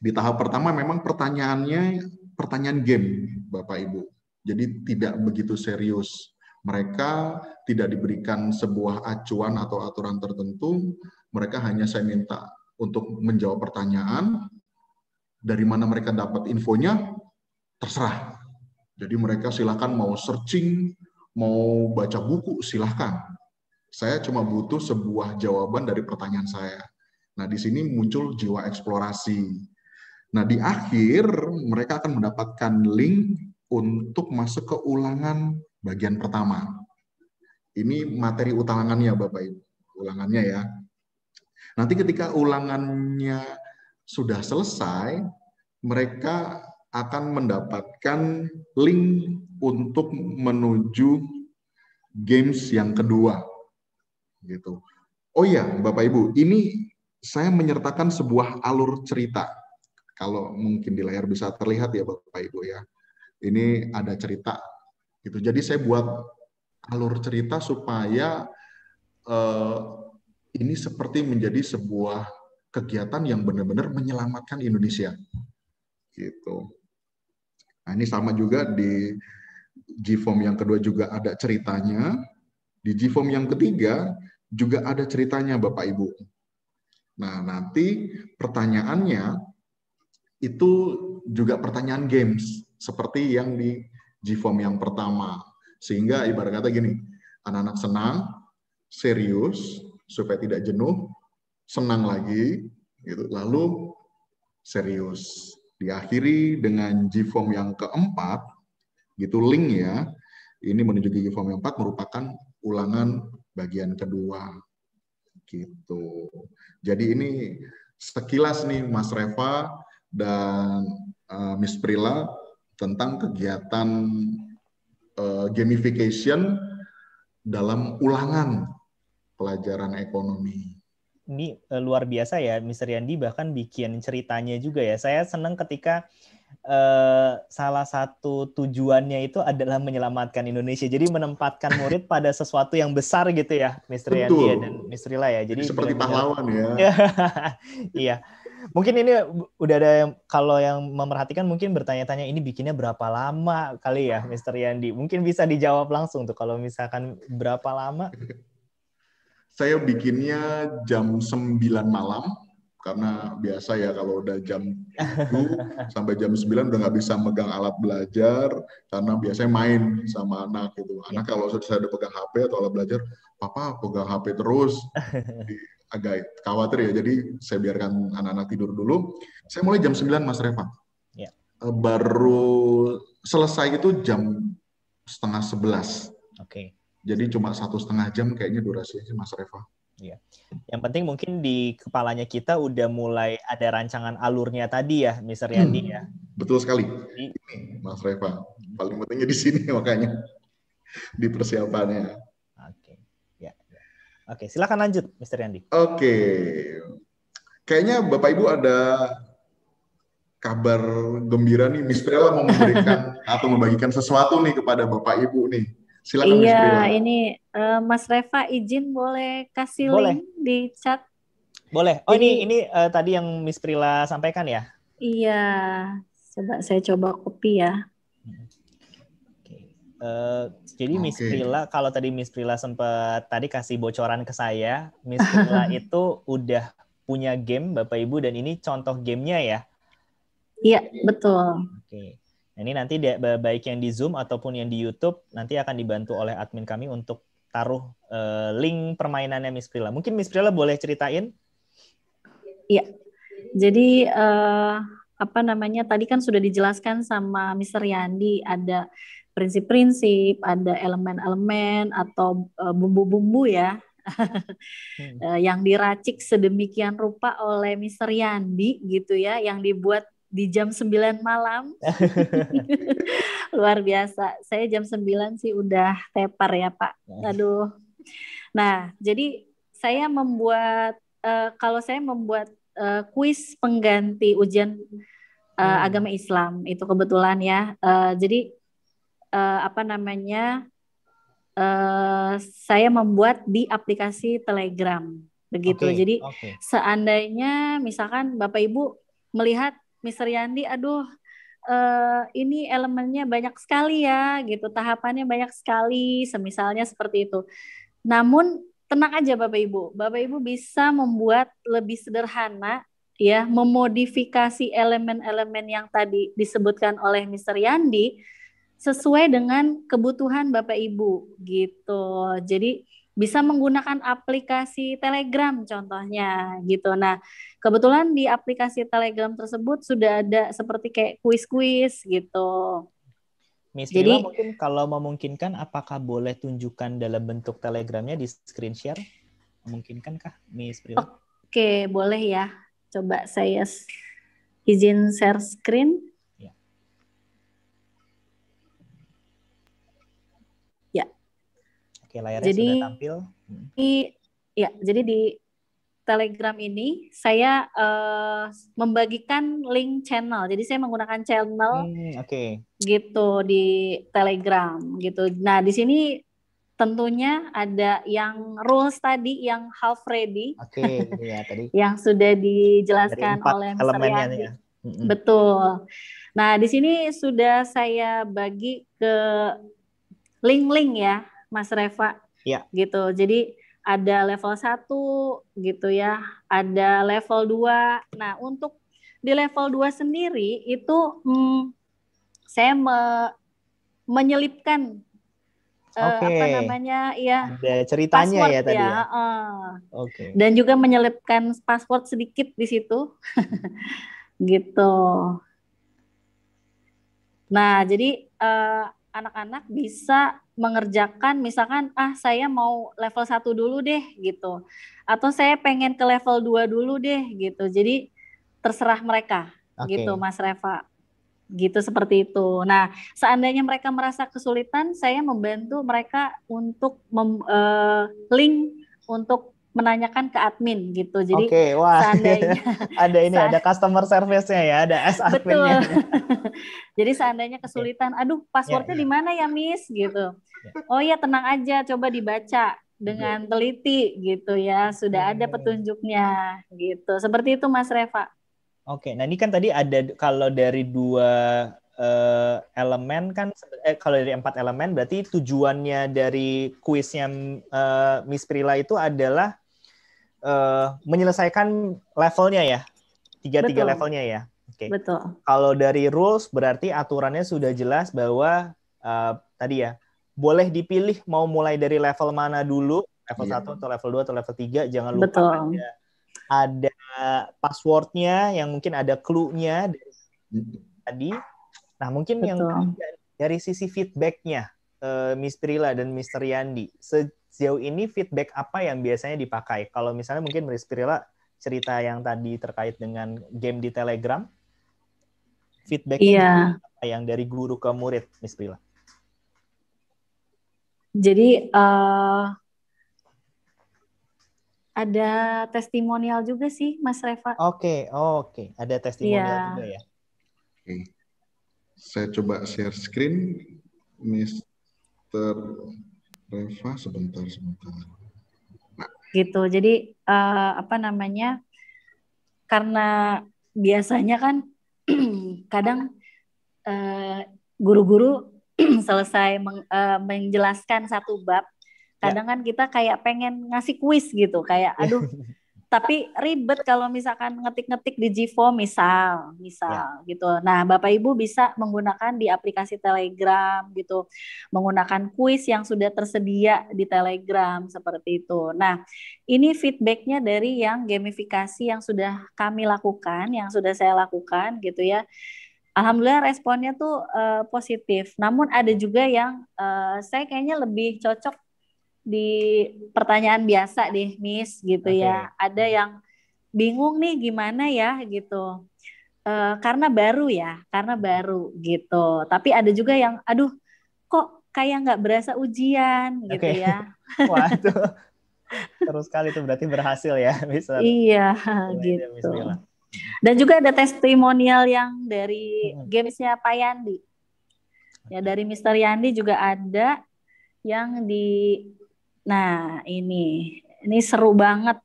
Di tahap pertama memang pertanyaannya pertanyaan game, Bapak Ibu. Jadi tidak begitu serius. Mereka tidak diberikan sebuah acuan atau aturan tertentu. Mereka hanya saya minta untuk menjawab pertanyaan. Dari mana mereka dapat infonya? Terserah. Jadi mereka silahkan mau searching, mau baca buku, silahkan. Saya cuma butuh sebuah jawaban dari pertanyaan saya. Nah, di sini muncul jiwa eksplorasi. Nah, di akhir mereka akan mendapatkan link untuk masuk ke ulangan bagian pertama. Ini materi ulangannya Bapak Ibu, ulangannya ya. Nanti ketika ulangannya sudah selesai, mereka akan mendapatkan link untuk menuju games yang kedua gitu. Oh iya, Bapak Ibu, ini saya menyertakan sebuah alur cerita. Kalau mungkin di layar bisa terlihat ya Bapak Ibu ya. Ini ada cerita gitu. Jadi saya buat alur cerita supaya eh, ini seperti menjadi sebuah kegiatan yang benar-benar menyelamatkan Indonesia. Gitu. Nah, ini sama juga di Gform yang kedua juga ada ceritanya. Di Gform yang ketiga juga ada ceritanya Bapak Ibu. Nah, nanti pertanyaannya itu juga pertanyaan games seperti yang di G Form yang pertama. Sehingga ibarat kata gini, anak-anak senang, serius supaya tidak jenuh, senang lagi gitu. Lalu serius. Diakhiri dengan G Form yang keempat, gitu link ya. Ini menuju G Form yang keempat merupakan ulangan bagian kedua gitu. Jadi ini sekilas nih Mas Reva dan uh, Miss Prila tentang kegiatan uh, gamification dalam ulangan pelajaran ekonomi ini eh, luar biasa ya Mr. Yandi bahkan bikin ceritanya juga ya. Saya senang ketika Eh, salah satu tujuannya itu adalah menyelamatkan Indonesia. Jadi menempatkan murid pada sesuatu yang besar gitu ya, Mr. Yandi dan Mr. Rila ya. Jadi seperti pahlawan ya. iya. Mungkin ini udah ada yang kalau yang memerhatikan mungkin bertanya-tanya ini bikinnya berapa lama kali ya Mr. Yandi. Mungkin bisa dijawab langsung tuh kalau misalkan berapa lama. Saya bikinnya jam 9 malam karena hmm. biasa ya kalau udah jam 7 sampai jam 9 udah nggak bisa megang alat belajar karena biasanya main sama anak gitu. Iya. Anak kalau sudah udah pegang HP atau alat belajar, papa pegang HP terus. Jadi, agak khawatir ya. Jadi saya biarkan anak-anak tidur dulu. Saya mulai jam 9 Mas Reva. Ya. Baru selesai itu jam setengah 11. Oke. Okay. Jadi cuma satu setengah jam kayaknya durasinya Mas Reva. Ya, Yang penting mungkin di kepalanya kita udah mulai ada rancangan alurnya tadi ya, Mr. Hmm. Yandi hmm, ya. Betul sekali. Ini Mas Reva, paling pentingnya di sini makanya di persiapannya. Oke. Ya. Oke, silakan lanjut Mr. Yandi. Oke. Kayaknya Bapak Ibu ada kabar gembira nih Mistrela mau memberikan atau membagikan sesuatu nih kepada Bapak Ibu nih. Silakan Iya, ini uh, Mas Reva izin boleh kasih boleh. link di chat. Boleh. Oh ini ini ini uh, eh, tadi yang Miss Prila sampaikan ya? Iya. Coba saya coba copy ya. Uh, jadi okay. Miss Prila, kalau tadi Miss Prila sempat tadi kasih bocoran ke saya, Miss Prila itu udah punya game Bapak Ibu dan ini contoh gamenya ya? Iya betul. okay. Nah, ini nanti baik yang di Zoom ataupun yang di YouTube nanti akan dibantu oleh admin kami untuk taruh uh, link permainannya Miss Prila. Mungkin Miss Prila boleh ceritain? Iya. Jadi uh, apa namanya tadi kan sudah dijelaskan sama Mr. Yandi ada prinsip-prinsip, ada elemen-elemen atau eh, bumbu-bumbu uh, ya hmm. yang diracik sedemikian rupa oleh Mister Yandi gitu ya, yang dibuat di jam 9 malam. Luar biasa. Saya jam 9 sih udah tepar ya, Pak. Aduh. Nah, jadi saya membuat uh, kalau saya membuat uh, kuis pengganti ujian uh, hmm. agama Islam itu kebetulan ya. Uh, jadi uh, apa namanya? Uh, saya membuat di aplikasi Telegram begitu. Okay, Jadi okay. seandainya misalkan Bapak Ibu melihat Mister Yandi aduh eh, ini elemennya banyak sekali ya gitu tahapannya banyak sekali semisalnya seperti itu namun tenang aja Bapak Ibu Bapak Ibu bisa membuat lebih sederhana ya memodifikasi elemen-elemen yang tadi disebutkan oleh Mister Yandi sesuai dengan kebutuhan Bapak Ibu gitu jadi bisa menggunakan aplikasi Telegram contohnya gitu. Nah, kebetulan di aplikasi Telegram tersebut sudah ada seperti kayak kuis-kuis gitu. Miss Jadi, Mila mungkin kalau memungkinkan apakah boleh tunjukkan dalam bentuk Telegramnya di screen share? Memungkinkankah Miss Oke, okay, boleh ya. Coba saya izin share screen. Oke, layarnya jadi, sudah tampil. Hmm. Di, ya, jadi di Telegram ini saya uh, membagikan link channel. Jadi saya menggunakan channel hmm, okay. gitu di Telegram gitu. Nah, di sini tentunya ada yang rules tadi yang half ready. Oke, okay, ya tadi. yang sudah dijelaskan oleh Mr. Ya. Betul. Nah, di sini sudah saya bagi ke link-link ya Mas Reva. Iya. Gitu. Jadi ada level 1 gitu ya, ada level 2. Nah, untuk di level 2 sendiri itu hmm, saya me menyelipkan eh, okay. uh, apa namanya iya, ya ceritanya password, ya tadi ya, ya. Uh, oke dan juga menyelipkan password sedikit di situ gitu nah jadi uh, anak-anak bisa mengerjakan misalkan ah saya mau level 1 dulu deh gitu atau saya pengen ke level 2 dulu deh gitu. Jadi terserah mereka okay. gitu Mas Reva. Gitu seperti itu. Nah, seandainya mereka merasa kesulitan, saya membantu mereka untuk mem, uh, link untuk menanyakan ke admin gitu. Jadi okay, wah. seandainya ada ini ada customer service-nya ya, ada admin-nya. Jadi seandainya kesulitan, aduh ya, passwordnya yeah, yeah. di mana ya Miss gitu. Yeah. Oh iya tenang aja, coba dibaca dengan teliti gitu ya. Sudah ada petunjuknya gitu. Seperti itu Mas Reva. Oke, okay, nah ini kan tadi ada kalau dari dua uh, elemen kan eh, kalau dari empat elemen berarti tujuannya dari kuisnya uh, Miss Prila itu adalah uh, menyelesaikan levelnya ya tiga tiga levelnya ya oke okay. betul kalau dari rules berarti aturannya sudah jelas bahwa uh, tadi ya boleh dipilih mau mulai dari level mana dulu level yeah. 1 atau level dua atau level tiga jangan lupa betul. ada ada passwordnya yang mungkin ada clue-nya dari tadi nah mungkin betul. yang dari sisi feedbacknya uh, Miss Prila dan Mister Yandi sejauh ini feedback apa yang biasanya dipakai? Kalau misalnya mungkin Miss cerita yang tadi terkait dengan game di Telegram, feedback iya. apa yang dari guru ke murid, Miss Pirilla? Jadi uh, ada testimonial juga sih, Mas Reva. Oke, okay, oke, okay. ada testimonial yeah. juga ya. Oke, okay. saya coba share screen, Mister Reva sebentar sebentar. Gitu. Jadi uh, apa namanya? Karena biasanya kan kadang eh, guru-guru uh, selesai meng, uh, menjelaskan satu bab, kadang ya. kan kita kayak pengen ngasih kuis gitu, kayak aduh tapi ribet kalau misalkan ngetik-ngetik di Jivo misal, misal ya. gitu. Nah, Bapak Ibu bisa menggunakan di aplikasi Telegram gitu, menggunakan kuis yang sudah tersedia di Telegram seperti itu. Nah, ini feedbacknya dari yang gamifikasi yang sudah kami lakukan, yang sudah saya lakukan gitu ya. Alhamdulillah responnya tuh uh, positif. Namun ada ya. juga yang uh, saya kayaknya lebih cocok di pertanyaan biasa deh, Miss gitu okay. ya. Ada yang bingung nih gimana ya gitu. E, karena baru ya, karena baru gitu. Tapi ada juga yang, aduh, kok kayak nggak berasa ujian gitu ya. Waduh, terus kali itu berarti berhasil ya, Miss. Iya, ya, gitu. Dan juga ada testimonial yang dari hmm. gamesnya Pak Yandi. Ya dari Mister Yandi juga ada yang di Nah, ini ini seru banget.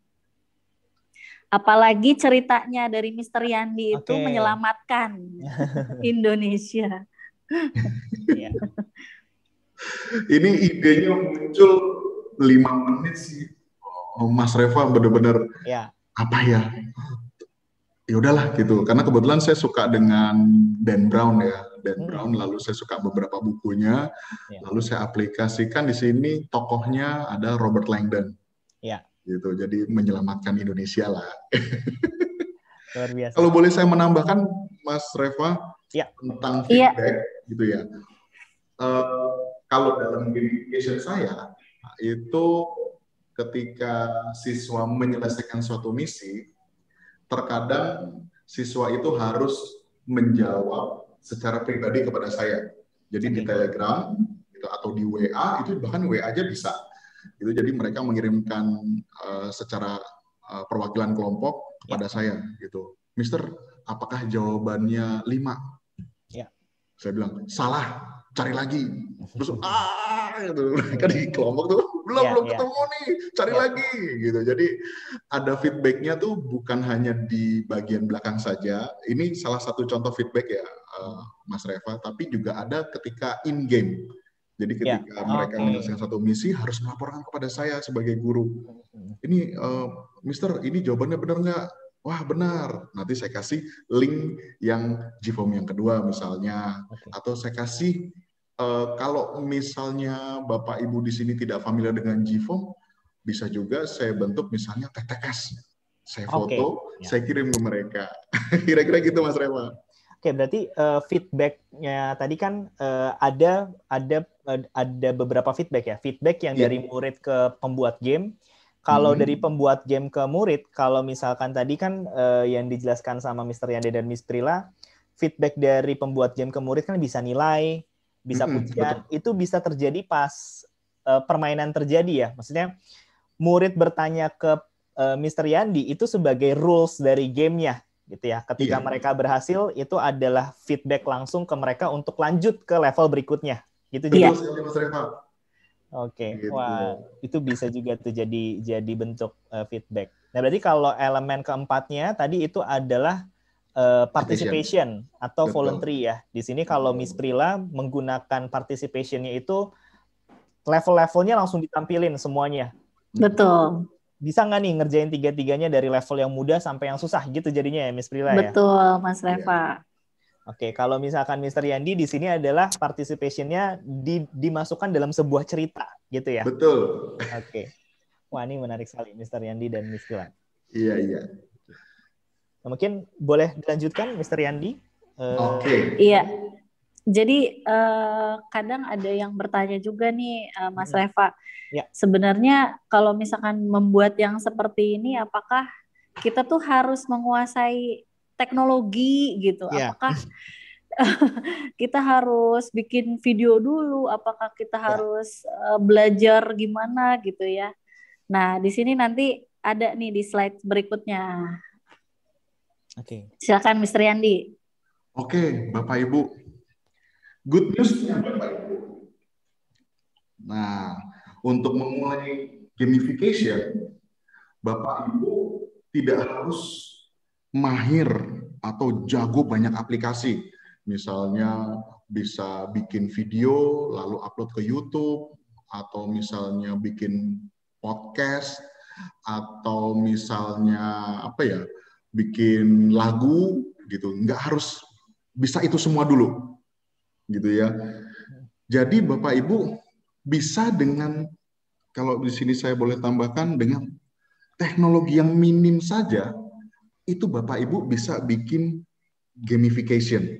Apalagi ceritanya dari Mister Yandi okay. itu menyelamatkan Indonesia. Iya. ini idenya muncul lima menit sih, oh, Mas Reva benar-benar ya. apa ya? Ya udahlah gitu, karena kebetulan saya suka dengan Dan Brown ya dan Brown. Hmm. Lalu saya suka beberapa bukunya. Ya. Lalu saya aplikasikan di sini tokohnya ada Robert Langdon. Ya. Gitu. Jadi menyelamatkan Indonesia lah. Luar biasa. Kalau boleh saya menambahkan Mas Reva ya. tentang ya. feedback ya. gitu ya. Uh, kalau dalam gamification saya itu ketika siswa menyelesaikan suatu misi, terkadang siswa itu harus menjawab secara pribadi kepada saya. Jadi di Telegram gitu, atau di WA itu bahkan WA aja bisa. Itu jadi mereka mengirimkan uh, secara uh, perwakilan kelompok ya. kepada ya. saya gitu. Mister, apakah jawabannya 5? Ya. Saya bilang, salah cari lagi terus ah gitu mereka di kelompok tuh belum iya, belum yeah. ketemu nih cari yeah. lagi gitu jadi ada feedbacknya tuh bukan hanya di bagian belakang saja ini salah satu contoh feedback ya eh, Mas Reva tapi juga ada ketika in game jadi iya, ketika yeah. mereka okay. menyelesaikan satu misi harus melaporkan kepada saya sebagai guru mm-hmm. ini uh, Mister ini jawabannya benar nggak Wah benar, nanti saya kasih link yang g yang kedua misalnya, okay. atau saya kasih uh, kalau misalnya Bapak Ibu di sini tidak familiar dengan g bisa juga saya bentuk misalnya TTS, saya foto, okay. Ya. saya kirim ke mereka. Kira-kira gitu Mas Reva. Oke, okay, berarti uh, feedbacknya tadi kan uh, ada ada uh, ada beberapa feedback ya. Feedback yang yeah. dari murid ke pembuat game, kalau hmm. dari pembuat game ke murid, kalau misalkan tadi kan uh, yang dijelaskan sama Mr. Yande dan Miss Prila, feedback dari pembuat game ke murid kan bisa nilai, bisa hmm, pujian, hmm, itu bisa terjadi pas uh, permainan terjadi ya. Maksudnya murid bertanya ke uh, eh, Mr. Yandi itu sebagai rules dari gamenya gitu ya. Ketika yeah. mereka berhasil itu adalah feedback langsung ke mereka untuk lanjut ke level berikutnya. Gitu jadi. Oke, okay. gitu. wah itu bisa juga tuh jadi jadi bentuk uh, feedback. Nah berarti kalau elemen keempatnya tadi itu adalah uh, participation atau Betul. voluntary ya. Di sini kalau Miss Prila menggunakan participationnya itu level-levelnya langsung ditampilin semuanya. Betul. Bisa nggak nih ngerjain tiga-tiganya dari level yang mudah sampai yang susah gitu jadinya ya Miss Prila Betul, ya? Betul Mas iya. Reva. Ya. Oke, kalau misalkan Mr. Yandi di sini adalah participationnya di, dimasukkan dalam sebuah cerita, gitu ya? Betul. Oke. Wah, ini menarik sekali Mr. Yandi dan Miss Kilan. Iya, iya. Nah, mungkin boleh dilanjutkan Mr. Yandi? Eh, Oke. Okay. iya. Jadi uh, kadang ada yang bertanya juga nih uh, Mas hmm. Reva. Ya. Sebenarnya kalau misalkan membuat yang seperti ini apakah kita tuh harus menguasai teknologi gitu. Yeah. Apakah kita harus bikin video dulu? Apakah kita iya. harus uh, belajar gimana gitu ya? Nah, di sini nanti ada nih di slide berikutnya. Oke. Okay. Silakan Mr. Yandi. Oke, okay, Bapak Ibu. Good news Bapak Ibu. Nah, untuk memulai gamification, Bapak Ibu tidak harus mahir atau jago banyak aplikasi. Misalnya bisa bikin video lalu upload ke YouTube atau misalnya bikin podcast atau misalnya apa ya bikin lagu gitu nggak harus bisa itu semua dulu gitu ya jadi bapak ibu bisa dengan kalau di sini saya boleh tambahkan dengan teknologi yang minim saja itu Bapak Ibu bisa bikin gamification.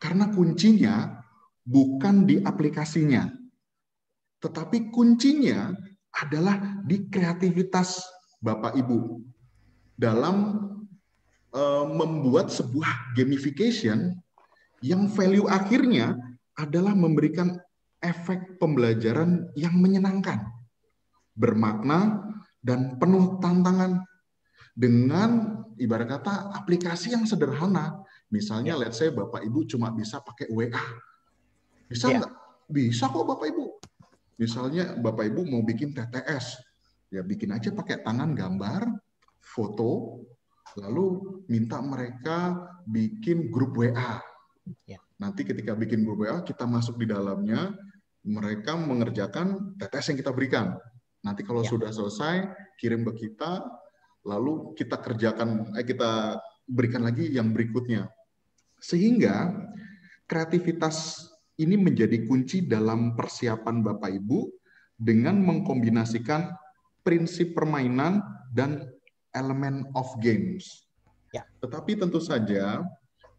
Karena kuncinya bukan di aplikasinya, tetapi kuncinya adalah di kreativitas Bapak Ibu dalam e, membuat sebuah gamification yang value akhirnya adalah memberikan efek pembelajaran yang menyenangkan, bermakna dan penuh tantangan dengan ibarat kata aplikasi yang sederhana. Misalnya yeah. let's say Bapak Ibu cuma bisa pakai WA. Bisa ya. nggak? Bisa kok Bapak Ibu. Misalnya Bapak Ibu mau bikin TTS. Ya bikin aja pakai tangan gambar, foto, lalu minta mereka bikin grup WA. Yeah. Nanti ketika bikin grup WA kita masuk di dalamnya, mereka mengerjakan TTS yang kita berikan. Nanti kalau ya. sudah selesai, kirim ke kita, lalu kita kerjakan eh, kita berikan lagi yang berikutnya sehingga kreativitas ini menjadi kunci dalam persiapan Bapak Ibu dengan mengkombinasikan prinsip permainan dan elemen of games. Ya. Tetapi tentu saja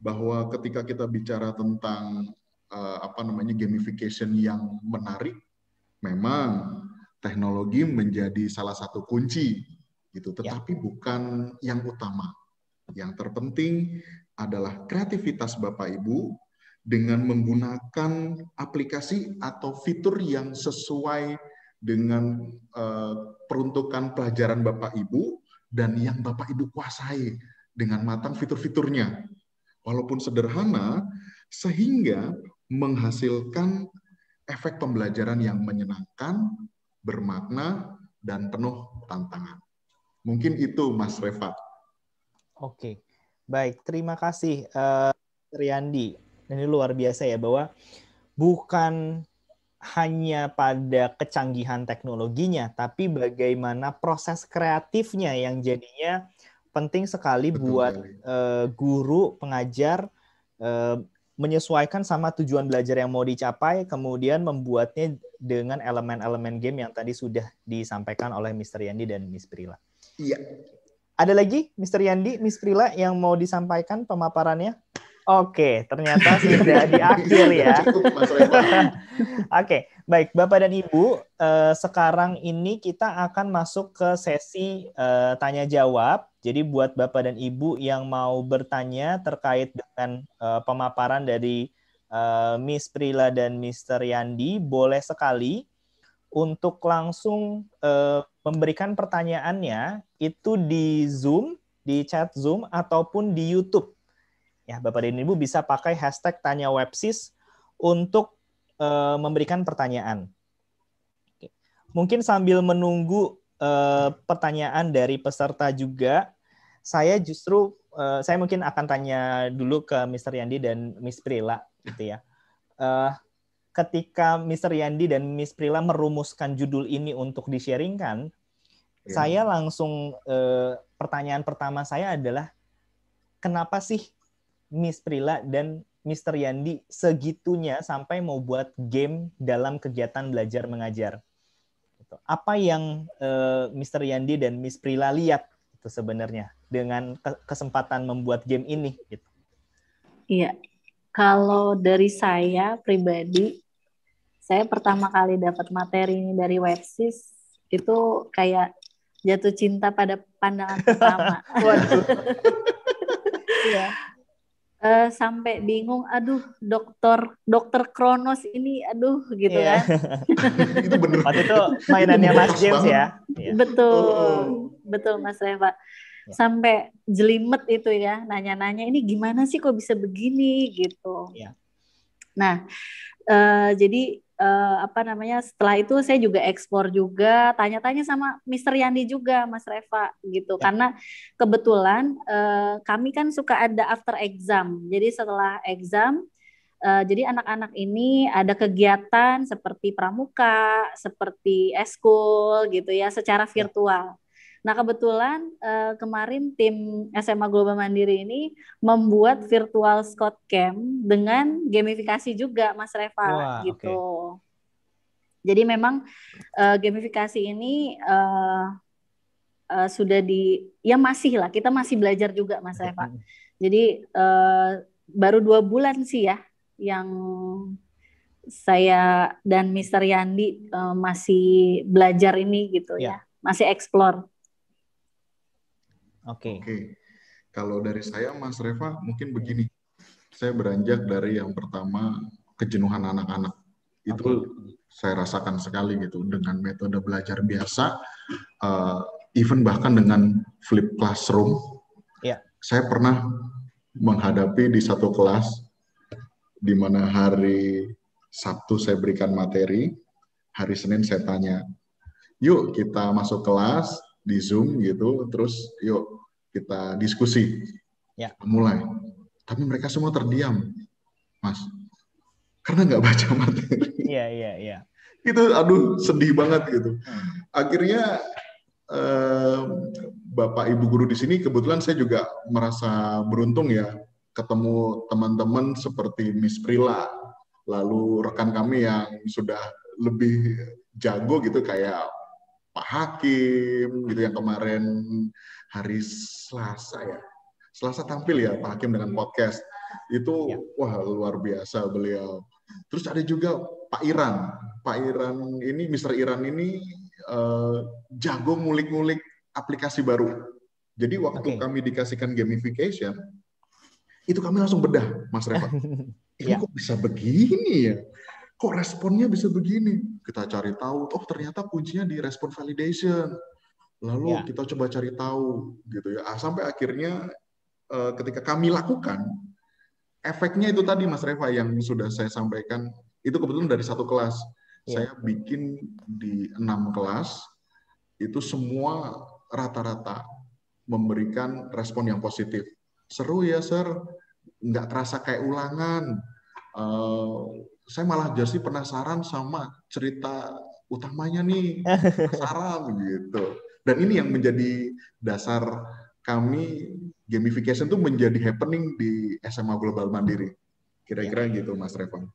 bahwa ketika kita bicara tentang uh, apa namanya gamification yang menarik, memang teknologi menjadi salah satu kunci gitu ya. tetapi ya. bukan yang utama yang terpenting adalah kreativitas Bapak Ibu dengan menggunakan aplikasi atau fitur yang sesuai dengan uh, peruntukan pelajaran Bapak Ibu dan yang Bapak Ibu kuasai dengan matang fitur-fiturnya. Walaupun sederhana, sehingga menghasilkan efek pembelajaran yang menyenangkan, bermakna, dan penuh tantangan. Mungkin itu Mas Reva. Oke, baik. Terima kasih uh, eh, Riyandi. Ini luar biasa ya bahwa bukan hanya pada kecanggihan teknologinya, tapi bagaimana proses kreatifnya yang jadinya penting sekali Betul buat uh, guru, pengajar uh, menyesuaikan sama tujuan belajar yang mau dicapai, kemudian membuatnya dengan elemen-elemen game yang tadi sudah disampaikan oleh Mr. Yandi dan Miss Prila. Iya. Ada lagi, Mr. Yandi, Miss Prila yang mau disampaikan pemaparannya? Oke, ternyata sudah di akhir ya. Cukup, Oke, baik Bapak dan Ibu, eh, sekarang ini kita akan masuk ke sesi eh, tanya jawab. Jadi buat Bapak dan Ibu yang mau bertanya terkait dengan eh, pemaparan dari eh, Miss Prila dan Mr. Yandi, boleh sekali untuk langsung eh, memberikan pertanyaannya itu di Zoom, di chat Zoom ataupun di YouTube. Ya, Bapak dan Ibu bisa pakai hashtag tanya websis untuk e, memberikan pertanyaan. Oke. Mungkin sambil menunggu e, pertanyaan dari peserta juga, saya justru e, saya mungkin akan tanya dulu ke Mr. Yandi dan Miss Prila gitu ya. E, ketika Mr. Yandi dan Miss Prila merumuskan judul ini untuk di-sharingkan, yeah. saya langsung eh, pertanyaan pertama saya adalah kenapa sih Miss Prila dan Mr. Yandi segitunya sampai mau buat game dalam kegiatan belajar mengajar. Gitu. Apa yang eh, Mister Yandi dan Miss Prila lihat itu sebenarnya dengan kesempatan membuat game ini? Gitu. Iya, kalau dari saya pribadi, saya pertama kali dapat materi ini dari Websis itu kayak jatuh cinta pada pandangan pertama. Waduh. yeah. Iya. uh, sampai bingung, aduh dokter dokter Kronos ini, aduh gitu yeah. kan. itu bener. Waktu itu mainannya Mas James ya. Iya. Betul, oh. betul Mas Reva. Iya. Sampai jelimet itu ya, nanya-nanya ini gimana sih kok bisa begini gitu. Yeah. Nah, uh, jadi uh, apa namanya setelah itu saya juga ekspor juga tanya-tanya sama Mister Yandi juga Mas Reva gitu ya. karena kebetulan uh, kami kan suka ada after exam jadi setelah exam uh, jadi anak-anak ini ada kegiatan seperti pramuka seperti eskul gitu ya secara ya. virtual Nah, kebetulan uh, kemarin tim SMA Global Mandiri ini membuat virtual Scott camp dengan gamifikasi juga, Mas Reva, Wah, gitu. Okay. Jadi memang uh, gamifikasi ini uh, uh, sudah di, ya masih lah, kita masih belajar juga, Mas Reva. Jadi uh, baru dua bulan sih ya yang saya dan Mister Yandi uh, masih belajar ini gitu yeah. ya, masih explore. Oke. Okay. Okay. Kalau dari saya Mas Reva mungkin begini. Saya beranjak dari yang pertama kejenuhan anak-anak. Itu okay. saya rasakan sekali gitu dengan metode belajar biasa uh, even bahkan dengan flip classroom. Yeah. Saya pernah menghadapi di satu kelas di mana hari Sabtu saya berikan materi, hari Senin saya tanya, yuk kita masuk kelas, di Zoom gitu, terus yuk kita diskusi, ya. mulai. Tapi mereka semua terdiam, Mas, karena nggak baca materi. Iya iya iya. Itu aduh sedih banget gitu. Akhirnya eh, bapak ibu guru di sini kebetulan saya juga merasa beruntung ya ketemu teman-teman seperti Miss Prila, lalu rekan kami yang sudah lebih jago gitu kayak Pak Hakim gitu yang kemarin hari Selasa ya. Selasa tampil ya Pak Hakim dengan podcast. Itu ya. wah luar biasa beliau. Terus ada juga Pak Iran. Pak Iran ini mr Iran ini eh, jago ngulik-ngulik aplikasi baru. Jadi waktu okay. kami dikasihkan gamification, itu kami langsung bedah, Mas revo Ini ya. kok bisa begini ya? kok responnya bisa begini? Kita cari tahu, oh ternyata kuncinya di respon validation. Lalu ya. kita coba cari tahu gitu ya. Ah, sampai akhirnya eh, ketika kami lakukan efeknya itu tadi Mas Reva yang sudah saya sampaikan itu kebetulan dari satu kelas. Ya. Saya bikin di enam kelas itu semua rata-rata memberikan respon yang positif. Seru ya, Sir. Nggak terasa kayak ulangan Eh, saya malah jadi penasaran sama cerita utamanya nih Sarah gitu. Dan ini yang menjadi dasar kami gamification itu menjadi happening di SMA Global Mandiri. Kira-kira ya. gitu Mas Revan.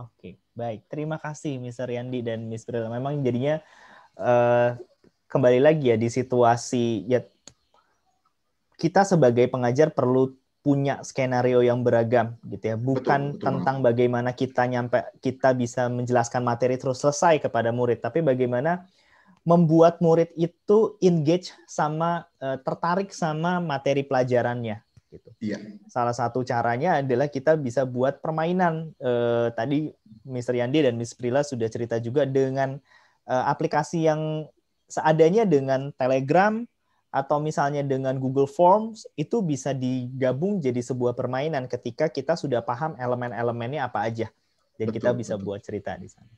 Oke, baik. Terima kasih Mr. Yandi dan Miss Brilla. Memang jadinya uh, kembali lagi ya di situasi ya kita sebagai pengajar perlu punya skenario yang beragam gitu ya bukan betul, betul tentang bagaimana kita nyampe kita bisa menjelaskan materi terus selesai kepada murid tapi bagaimana membuat murid itu engage sama uh, tertarik sama materi pelajarannya gitu iya. salah satu caranya adalah kita bisa buat permainan uh, tadi Mr. Yandi dan Miss Prila sudah cerita juga dengan uh, aplikasi yang seadanya dengan Telegram atau misalnya dengan Google Forms itu bisa digabung jadi sebuah permainan ketika kita sudah paham elemen-elemennya apa aja dan kita bisa betul. buat cerita di sana.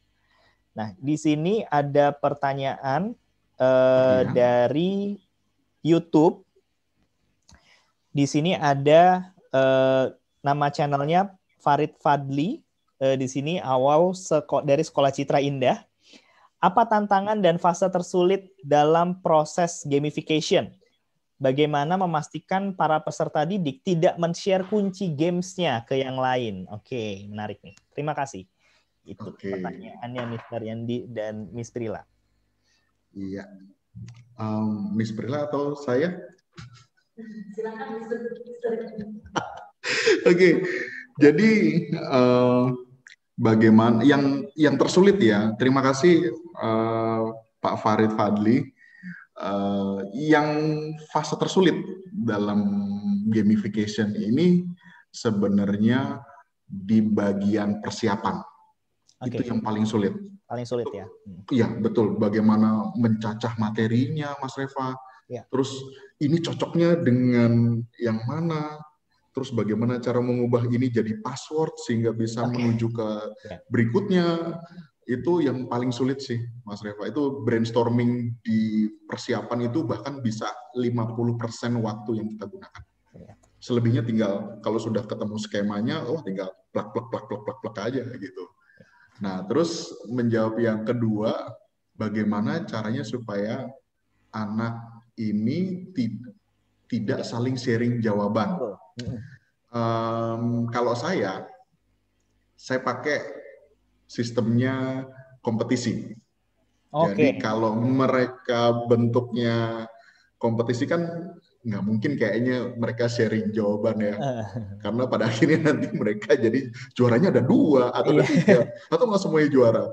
Nah, di sini ada pertanyaan uh, ya. dari YouTube. Di sini ada uh, nama channelnya Farid Fadli. Uh, di sini awal seko dari Sekolah Citra Indah. Apa tantangan dan fase tersulit dalam proses gamification? Bagaimana memastikan para peserta didik tidak men-share kunci gamesnya ke yang lain? Oke, menarik nih. Terima kasih. Itu okay. pertanyaannya Mr. Yandi dan Miss Prila. Iya. Um, Miss Prila atau saya? Silakan Miss Oke, okay. jadi uh, bagaimana yang yang tersulit ya. Terima kasih Eh, Pak Farid Fadli uh, yang fase tersulit dalam gamification ini sebenarnya di bagian persiapan. Okay. Itu yang paling sulit. Paling sulit ya. Iya, betul. Bagaimana mencacah materinya, Mas Reva. Ya. Terus ini cocoknya dengan yang mana? Terus bagaimana cara mengubah ini jadi password sehingga bisa okay. menuju ke iya. berikutnya? itu yang paling sulit sih Mas Reva itu brainstorming di persiapan itu bahkan bisa 50% waktu yang kita gunakan iya. selebihnya tinggal kalau sudah ketemu skemanya oh tinggal plak plak plak plak plak plak aja gitu nah terus menjawab yang kedua bagaimana caranya supaya anak ini tidak tidak saling sharing jawaban um, kalau saya saya pakai sistemnya kompetisi. Okay. Jadi kalau mereka bentuknya kompetisi kan nggak mungkin kayaknya mereka sharing jawaban ya. Uh. Karena pada akhirnya nanti mereka jadi juaranya ada dua atau yeah. tiga atau nggak semuanya juara.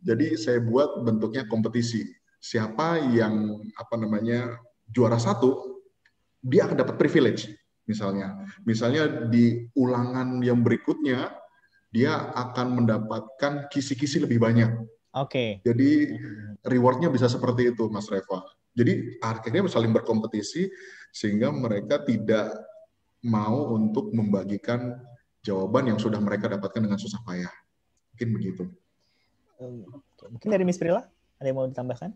Jadi saya buat bentuknya kompetisi. Siapa yang apa namanya juara satu, dia akan dapat privilege misalnya. Misalnya di ulangan yang berikutnya dia akan mendapatkan kisi-kisi lebih banyak. Oke. Okay. Jadi rewardnya bisa seperti itu, Mas Reva. Jadi akhirnya saling berkompetisi sehingga mereka tidak mau untuk membagikan jawaban yang sudah mereka dapatkan dengan susah payah. Mungkin begitu. Mungkin dari Miss Prila ada yang mau ditambahkan?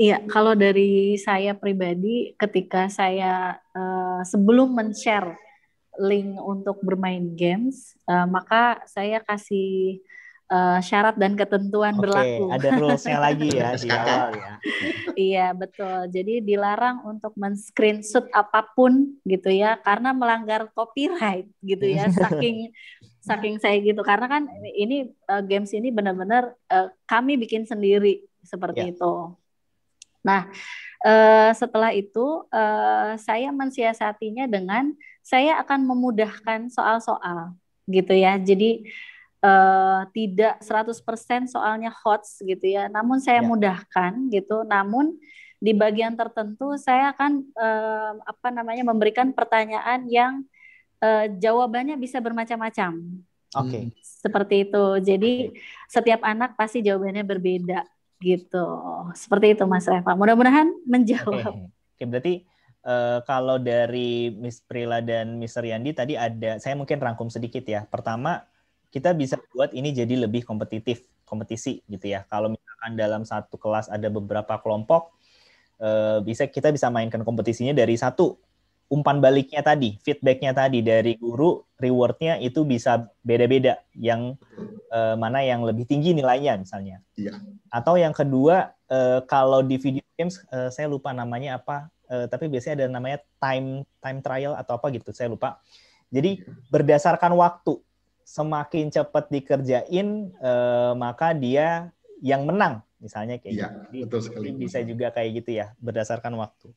Iya, kalau dari saya pribadi, ketika saya uh, sebelum men-share link untuk bermain games, uh, maka saya kasih uh, syarat dan ketentuan okay, berlaku. Ada rulesnya lagi ya di awal ya. iya betul. Jadi dilarang untuk men-screenshot apapun gitu ya, karena melanggar copyright gitu ya. Saking saking saya gitu, karena kan ini uh, games ini benar-benar uh, kami bikin sendiri seperti yeah. itu. Nah, eh, setelah itu eh, saya mensiasatinya dengan saya akan memudahkan soal-soal gitu ya. Jadi eh, tidak 100% soalnya hot gitu ya. Namun saya ya. mudahkan gitu. Namun di bagian tertentu saya akan eh, apa namanya memberikan pertanyaan yang eh, jawabannya bisa bermacam-macam. Oke. Okay. Seperti itu. Jadi okay. setiap anak pasti jawabannya berbeda gitu seperti itu Mas Reva mudah-mudahan menjawab okay. okay, berarti Uh, kalau dari Miss Prila dan Miss Riyandi tadi ada, saya mungkin rangkum sedikit ya. Pertama, kita bisa buat ini jadi lebih kompetitif, kompetisi gitu ya. Kalau misalkan dalam satu kelas ada beberapa kelompok, uh, bisa kita bisa mainkan kompetisinya dari satu umpan baliknya tadi, feedbacknya tadi dari guru, rewardnya itu bisa beda-beda. Yang uh, mana yang lebih tinggi nilainya misalnya. Iya. Atau yang kedua uh, kalau di video games uh, saya lupa namanya apa, uh, tapi biasanya ada namanya time time trial atau apa gitu, saya lupa. Jadi iya. berdasarkan waktu, semakin cepat dikerjain uh, maka dia yang menang misalnya kayak ya, gitu. Betul sekali. bisa juga kayak gitu ya berdasarkan waktu.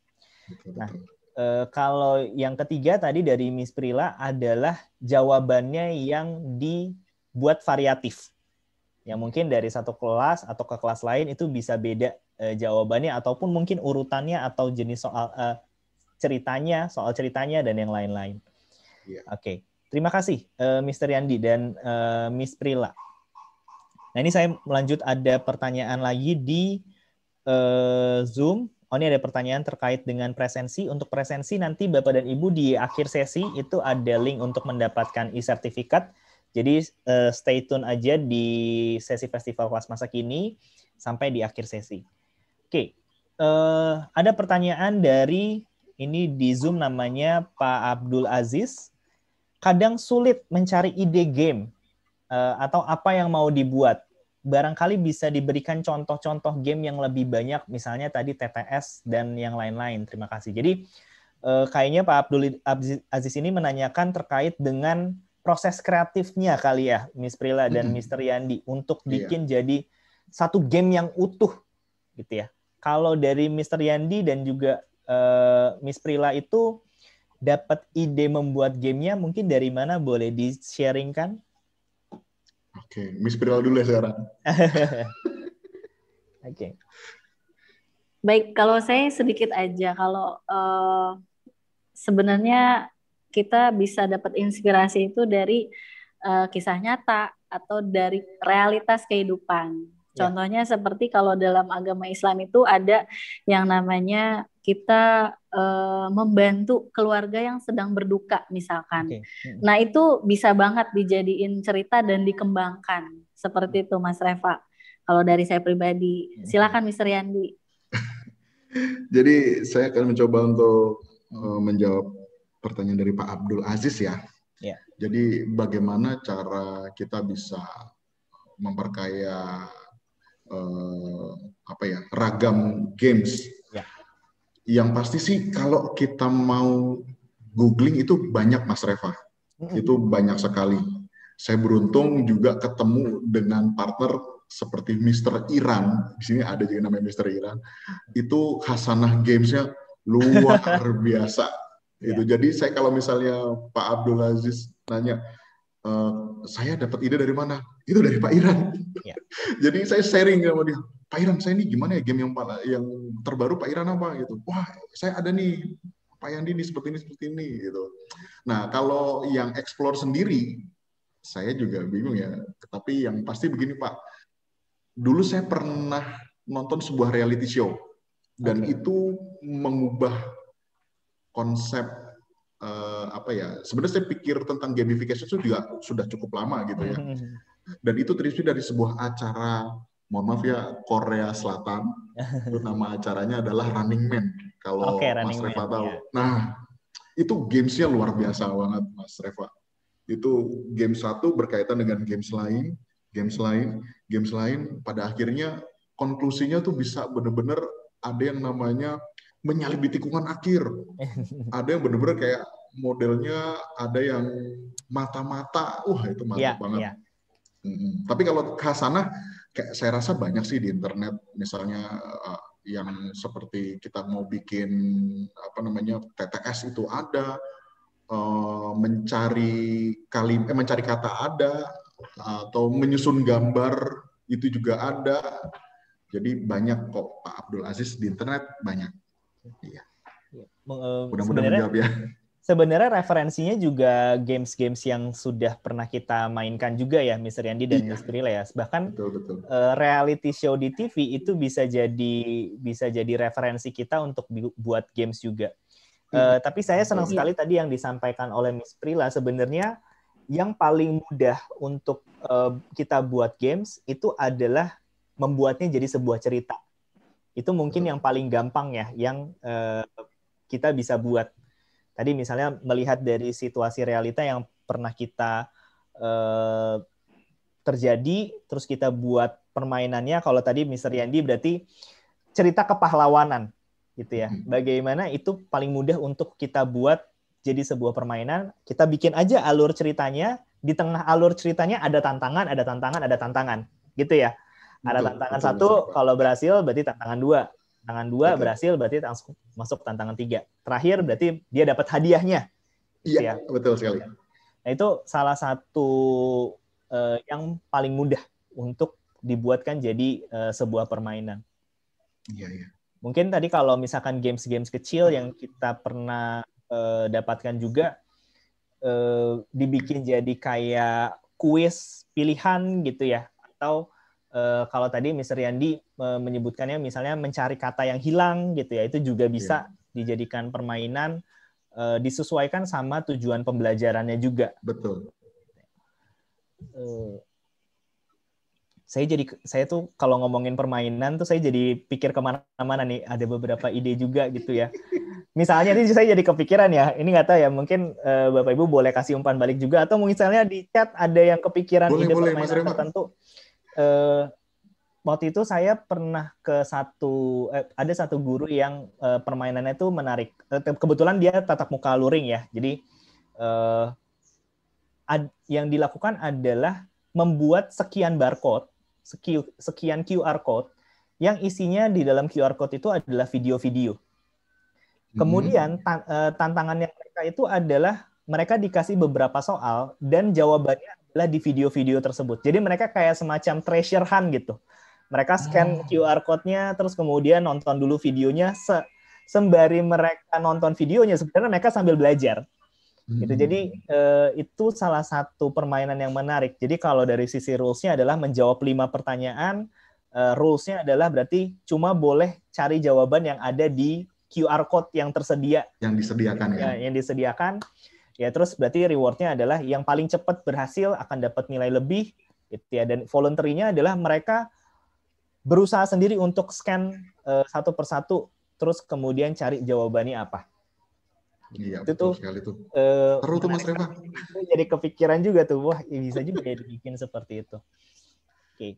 Betul, nah, betul. E, kalau yang ketiga tadi dari Miss Prila adalah jawabannya yang di buat variatif yang mungkin dari satu kelas atau ke kelas lain itu bisa beda e, jawabannya ataupun mungkin urutannya atau jenis soal e, ceritanya soal ceritanya dan yang lain-lain. Yeah. Oke, okay. terima kasih e, eh, Mr. Yandi dan e, Miss Prila. Nah ini saya melanjut ada pertanyaan lagi di e, Zoom. Oh ini ada pertanyaan terkait dengan presensi. Untuk presensi nanti Bapak dan Ibu di akhir sesi itu ada link untuk mendapatkan e-sertifikat jadi uh, stay tune aja di sesi festival kelas masa kini sampai di akhir sesi. Oke, okay. uh, eh, ada pertanyaan dari ini di Zoom namanya Pak Abdul Aziz. Kadang sulit mencari ide game uh, atau apa yang mau dibuat. Barangkali bisa diberikan contoh-contoh game yang lebih banyak, misalnya tadi TTS dan yang lain-lain. Terima kasih. Jadi uh, kayaknya Pak Abdul Aziz ini menanyakan terkait dengan proses kreatifnya kali ya Miss Prila dan hmm. Mister Yandi untuk iya. bikin yeah. jadi satu game yang utuh gitu ya. Kalau dari Mr. Yandi dan juga uh, Miss Prila itu dapat ide membuat gamenya mungkin dari mana boleh di sharing Oke, okay. Miss Prila dulu ya sekarang. Oke. okay. Baik, kalau saya sedikit aja kalau uh, sebenarnya kita bisa dapat inspirasi itu dari uh, kisah nyata atau dari realitas kehidupan. Ya. Contohnya seperti kalau dalam agama Islam itu ada yang namanya kita uh, membantu keluarga yang sedang berduka misalkan. Okay. Hmm. Nah itu bisa banget dijadiin cerita dan dikembangkan seperti hmm. itu Mas Reva. Kalau dari saya pribadi, hmm. silakan Mister Yandi. Jadi saya akan mencoba untuk eh, menjawab pertanyaan dari Pak Abdul Aziz ya. ya. Jadi bagaimana cara kita bisa memperkaya eh, apa ya ragam games? Ya. Yang pasti sih kalau kita mau googling itu banyak Mas Reva, hmm. itu banyak sekali. Saya beruntung juga ketemu dengan partner seperti Mr. Iran, di sini ada juga namanya Mr. Iran, itu Hasanah Gamesnya luar biasa. Gitu. Iya. Jadi saya kalau misalnya Pak Abdul Aziz nanya, e, saya dapat ide dari mana? Itu dari Pak Iran. Ya. Jadi saya sharing sama dia. Pak Iran, saya ini gimana ya game yang yang terbaru Pak Iran apa gitu. Wah, saya ada nih Pak Yandi ini seperti ini seperti ini gitu. Nah kalau yang explore sendiri, saya juga bingung ya. Tapi yang pasti begini Pak, dulu saya pernah nonton sebuah reality show dan okay. itu mengubah konsep uh, apa ya sebenarnya saya pikir tentang gamification itu juga sudah cukup lama gitu ya hmm. dan itu terinspirasi dari sebuah acara mohon maaf ya Korea Selatan itu nama acaranya adalah Running Man kalau okay, Mas Reva tahu ya. nah itu gamesnya luar biasa banget Mas Reva itu game satu berkaitan dengan games lain games lain games lain pada akhirnya konklusinya tuh bisa bener-bener ada yang namanya menyalip di tikungan akhir. Ada yang bener-bener kayak modelnya ada yang mata-mata, wah itu mantap yeah, banget. Yeah. hmm Tapi kalau sana, kayak saya rasa banyak sih di internet, misalnya eh, yang seperti kita mau bikin apa namanya TTS itu ada, eh, mencari kali eh, mencari kata ada, atau menyusun gambar itu juga ada. Jadi banyak kok Pak Abdul Aziz di internet banyak. Iya. iya. Eh, Mudah-mudahan menjawab ya. Sebenarnya referensinya juga games-games yang sudah pernah kita mainkan juga ya, Mr. Yandi dan iya. Mr. ya. Bahkan betul, betul. Uh, reality show di TV itu bisa jadi bisa jadi referensi kita untuk buat games juga. Uh, tapi saya senang iya. sekali tadi yang disampaikan oleh Miss Prila sebenarnya yang paling mudah untuk uh, kita buat games itu adalah membuatnya jadi sebuah cerita. Itu mungkin yang paling gampang ya, yang uh, kita bisa buat. Tadi misalnya melihat dari situasi realita yang pernah kita uh, terjadi, terus kita buat permainannya. Kalau tadi Mr. Yandi berarti cerita kepahlawanan gitu ya. Hmm. Bagaimana itu paling mudah untuk kita buat jadi sebuah permainan, kita bikin aja alur ceritanya, di tengah alur ceritanya ada tantangan, ada tantangan, ada tantangan, gitu ya. Ada tantangan betul, satu, betul. kalau berhasil berarti tantangan dua. Tantangan dua betul. berhasil berarti langsung masuk tantangan tiga. Terakhir berarti dia dapat hadiahnya. Iya, gitu ya. betul sekali. Nah itu salah satu uh, yang paling mudah untuk dibuatkan jadi uh, sebuah permainan. Iya, iya. Mungkin tadi kalau misalkan games-games kecil yang kita pernah uh, dapatkan juga uh, dibikin jadi kayak kuis pilihan gitu ya atau Uh, kalau tadi Mr. Yandi uh, menyebutkannya misalnya mencari kata yang hilang gitu ya, itu juga iya. bisa yeah. dijadikan permainan uh, disesuaikan sama tujuan pembelajarannya juga. Betul. Eh, saya jadi saya tuh kalau ngomongin permainan tuh saya jadi pikir kemana-mana nih ada beberapa ide juga gitu ya. Misalnya ini saya jadi kepikiran ya, ini nggak tahu ya mungkin Bapak Ibu boleh kasih umpan balik juga atau misalnya di chat ada yang kepikiran boleh, ide boleh, permainan tertentu eh, waktu itu saya pernah ke satu eh, ada satu guru yang eh, permainannya itu menarik. Eh, kebetulan dia tatap muka luring ya. Jadi eh, ad, yang dilakukan adalah membuat sekian barcode, sekian, QR code yang isinya di dalam QR code itu adalah video-video. Hmm. Kemudian eh, tantangan yang mereka itu adalah mereka dikasih beberapa soal dan jawabannya adalah di video-video tersebut. Jadi mereka kayak semacam treasure hunt gitu. Mereka scan hmm. QR code-nya, terus kemudian nonton dulu videonya. Se sembari mereka nonton videonya, sebenarnya mereka sambil belajar. Gitu. Jadi hmm. eh, itu salah satu permainan yang menarik. Jadi kalau dari sisi rules-nya adalah menjawab lima pertanyaan. Eh, rules-nya adalah berarti cuma boleh cari jawaban yang ada di QR code yang tersedia. Yang disediakan ya. Kan? Yang disediakan. Ya terus berarti rewardnya adalah yang paling cepat berhasil akan dapat nilai lebih gitu ya dan volunteer-nya adalah mereka berusaha sendiri untuk scan uh, satu persatu terus kemudian cari jawabannya apa. Iya, itu tuh, sekali tuh eh, Mas Reva. Jadi kepikiran juga tuh, wah ya bisa juga ya dibikin seperti itu. Oke. Okay.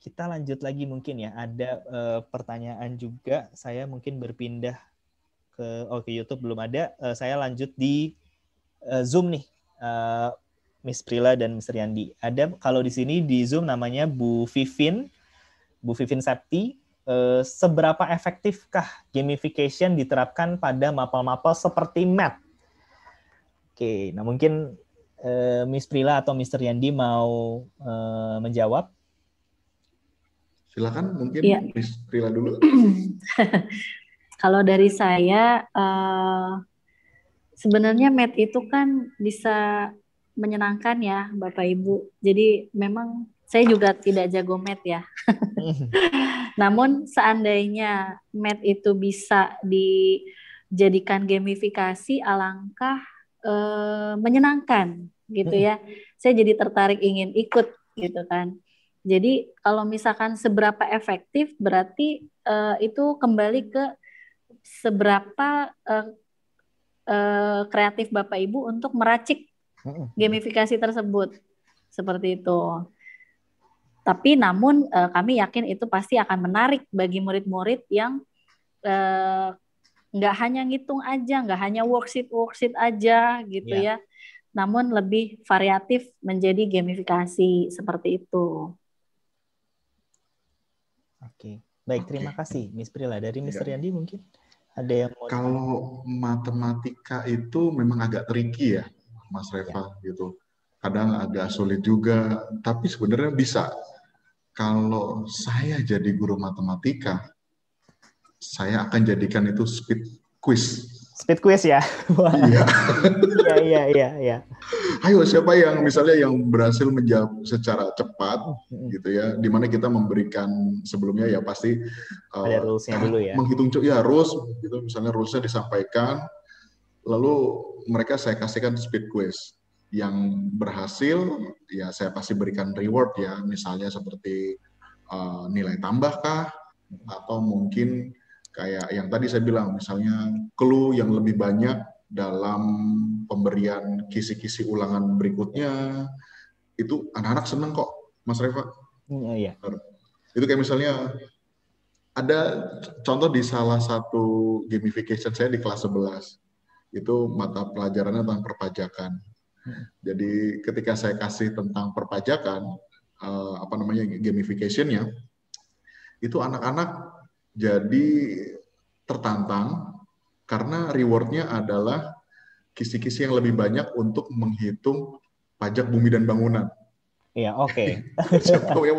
Kita lanjut lagi mungkin ya. Ada uh, pertanyaan juga. Saya mungkin berpindah ke oh ke YouTube belum ada. Uh, saya lanjut di uh, Zoom nih. Uh, Miss Prila dan Mr. Yandi. Ada kalau di sini di Zoom namanya Bu Vivin, Bu Vivin Septi. Uh, seberapa efektifkah gamification diterapkan pada mapel-mapel seperti MAP? Oke, nah mungkin uh, Miss Prila atau Mr. Yandi mau uh, menjawab silakan mungkin ya. Miss Prila dulu. Kalau dari saya, uh, sebenarnya med itu kan bisa menyenangkan ya, Bapak Ibu. Jadi memang saya juga tidak jago med ya. Namun seandainya med itu bisa dijadikan gamifikasi, alangkah uh, menyenangkan gitu ya. Saya jadi tertarik ingin ikut gitu kan. Jadi kalau misalkan seberapa efektif berarti uh, itu kembali ke seberapa uh, uh, kreatif Bapak Ibu untuk meracik gamifikasi tersebut. Seperti itu. Tapi namun uh, kami yakin itu pasti akan menarik bagi murid-murid yang uh, nggak hanya ngitung aja, nggak hanya worksheet worksheet aja gitu yeah. ya, namun lebih variatif menjadi gamifikasi seperti itu. Oke, baik terima kasih Miss Prila dari Miss Riyandi iya. mungkin. Ada yang mau Kalau matematika itu memang agak tricky ya, Mas iya. Reva ya. gitu. Kadang agak sulit juga, tapi sebenarnya bisa. Kalau saya jadi guru matematika, saya akan jadikan itu speed quiz Speed quiz ya. Iya. iya. iya. iya iya Ayo siapa yang misalnya yang berhasil menjawab secara cepat oh, hmm. gitu ya, Di mana kita memberikan sebelumnya ya pasti uh, ada uh, dulu ya. Menghitung ya rules gitu misalnya rulesnya disampaikan, lalu mereka saya kasihkan speed quiz yang berhasil ya saya pasti berikan reward ya misalnya seperti uh, nilai tambah kah atau mungkin Kayak yang tadi saya bilang, misalnya clue yang lebih banyak dalam pemberian kisi-kisi ulangan berikutnya, itu anak-anak seneng kok, Mas Reva. Hmm, oh iya. Itu kayak misalnya ada contoh di salah satu gamification saya di kelas 11. Itu mata pelajarannya tentang perpajakan. Hmm. Jadi ketika saya kasih tentang perpajakan, eh, apa namanya gamificationnya, itu anak-anak jadi tertantang karena rewardnya adalah kisi-kisi yang lebih banyak untuk menghitung pajak bumi dan bangunan. Iya, oke. Okay. Ya,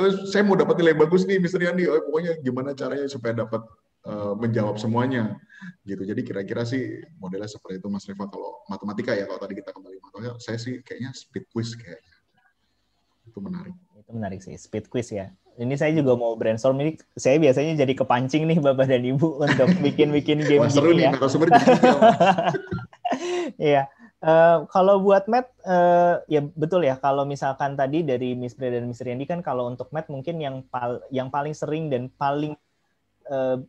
eh, saya mau dapat nilai bagus nih, Mister Yandi. Oh, pokoknya gimana caranya supaya dapat uh, menjawab semuanya. gitu. Jadi kira-kira sih modelnya seperti itu, Mas Reva. Kalau matematika ya, kalau tadi kita kembali matematika, saya sih kayaknya speed quiz kayaknya. Itu menarik. Itu menarik sih, speed quiz ya. Ini saya juga mau brainstorm ini. Saya biasanya jadi kepancing nih Bapak dan Ibu untuk bikin-bikin game Wah, seru nih, ya. seperti Iya. Uh, kalau buat Matt, uh, ya betul ya. Kalau misalkan tadi dari Miss Pre dan Miss Randy kan, kalau untuk Matt mungkin yang pal yang paling sering dan paling uh,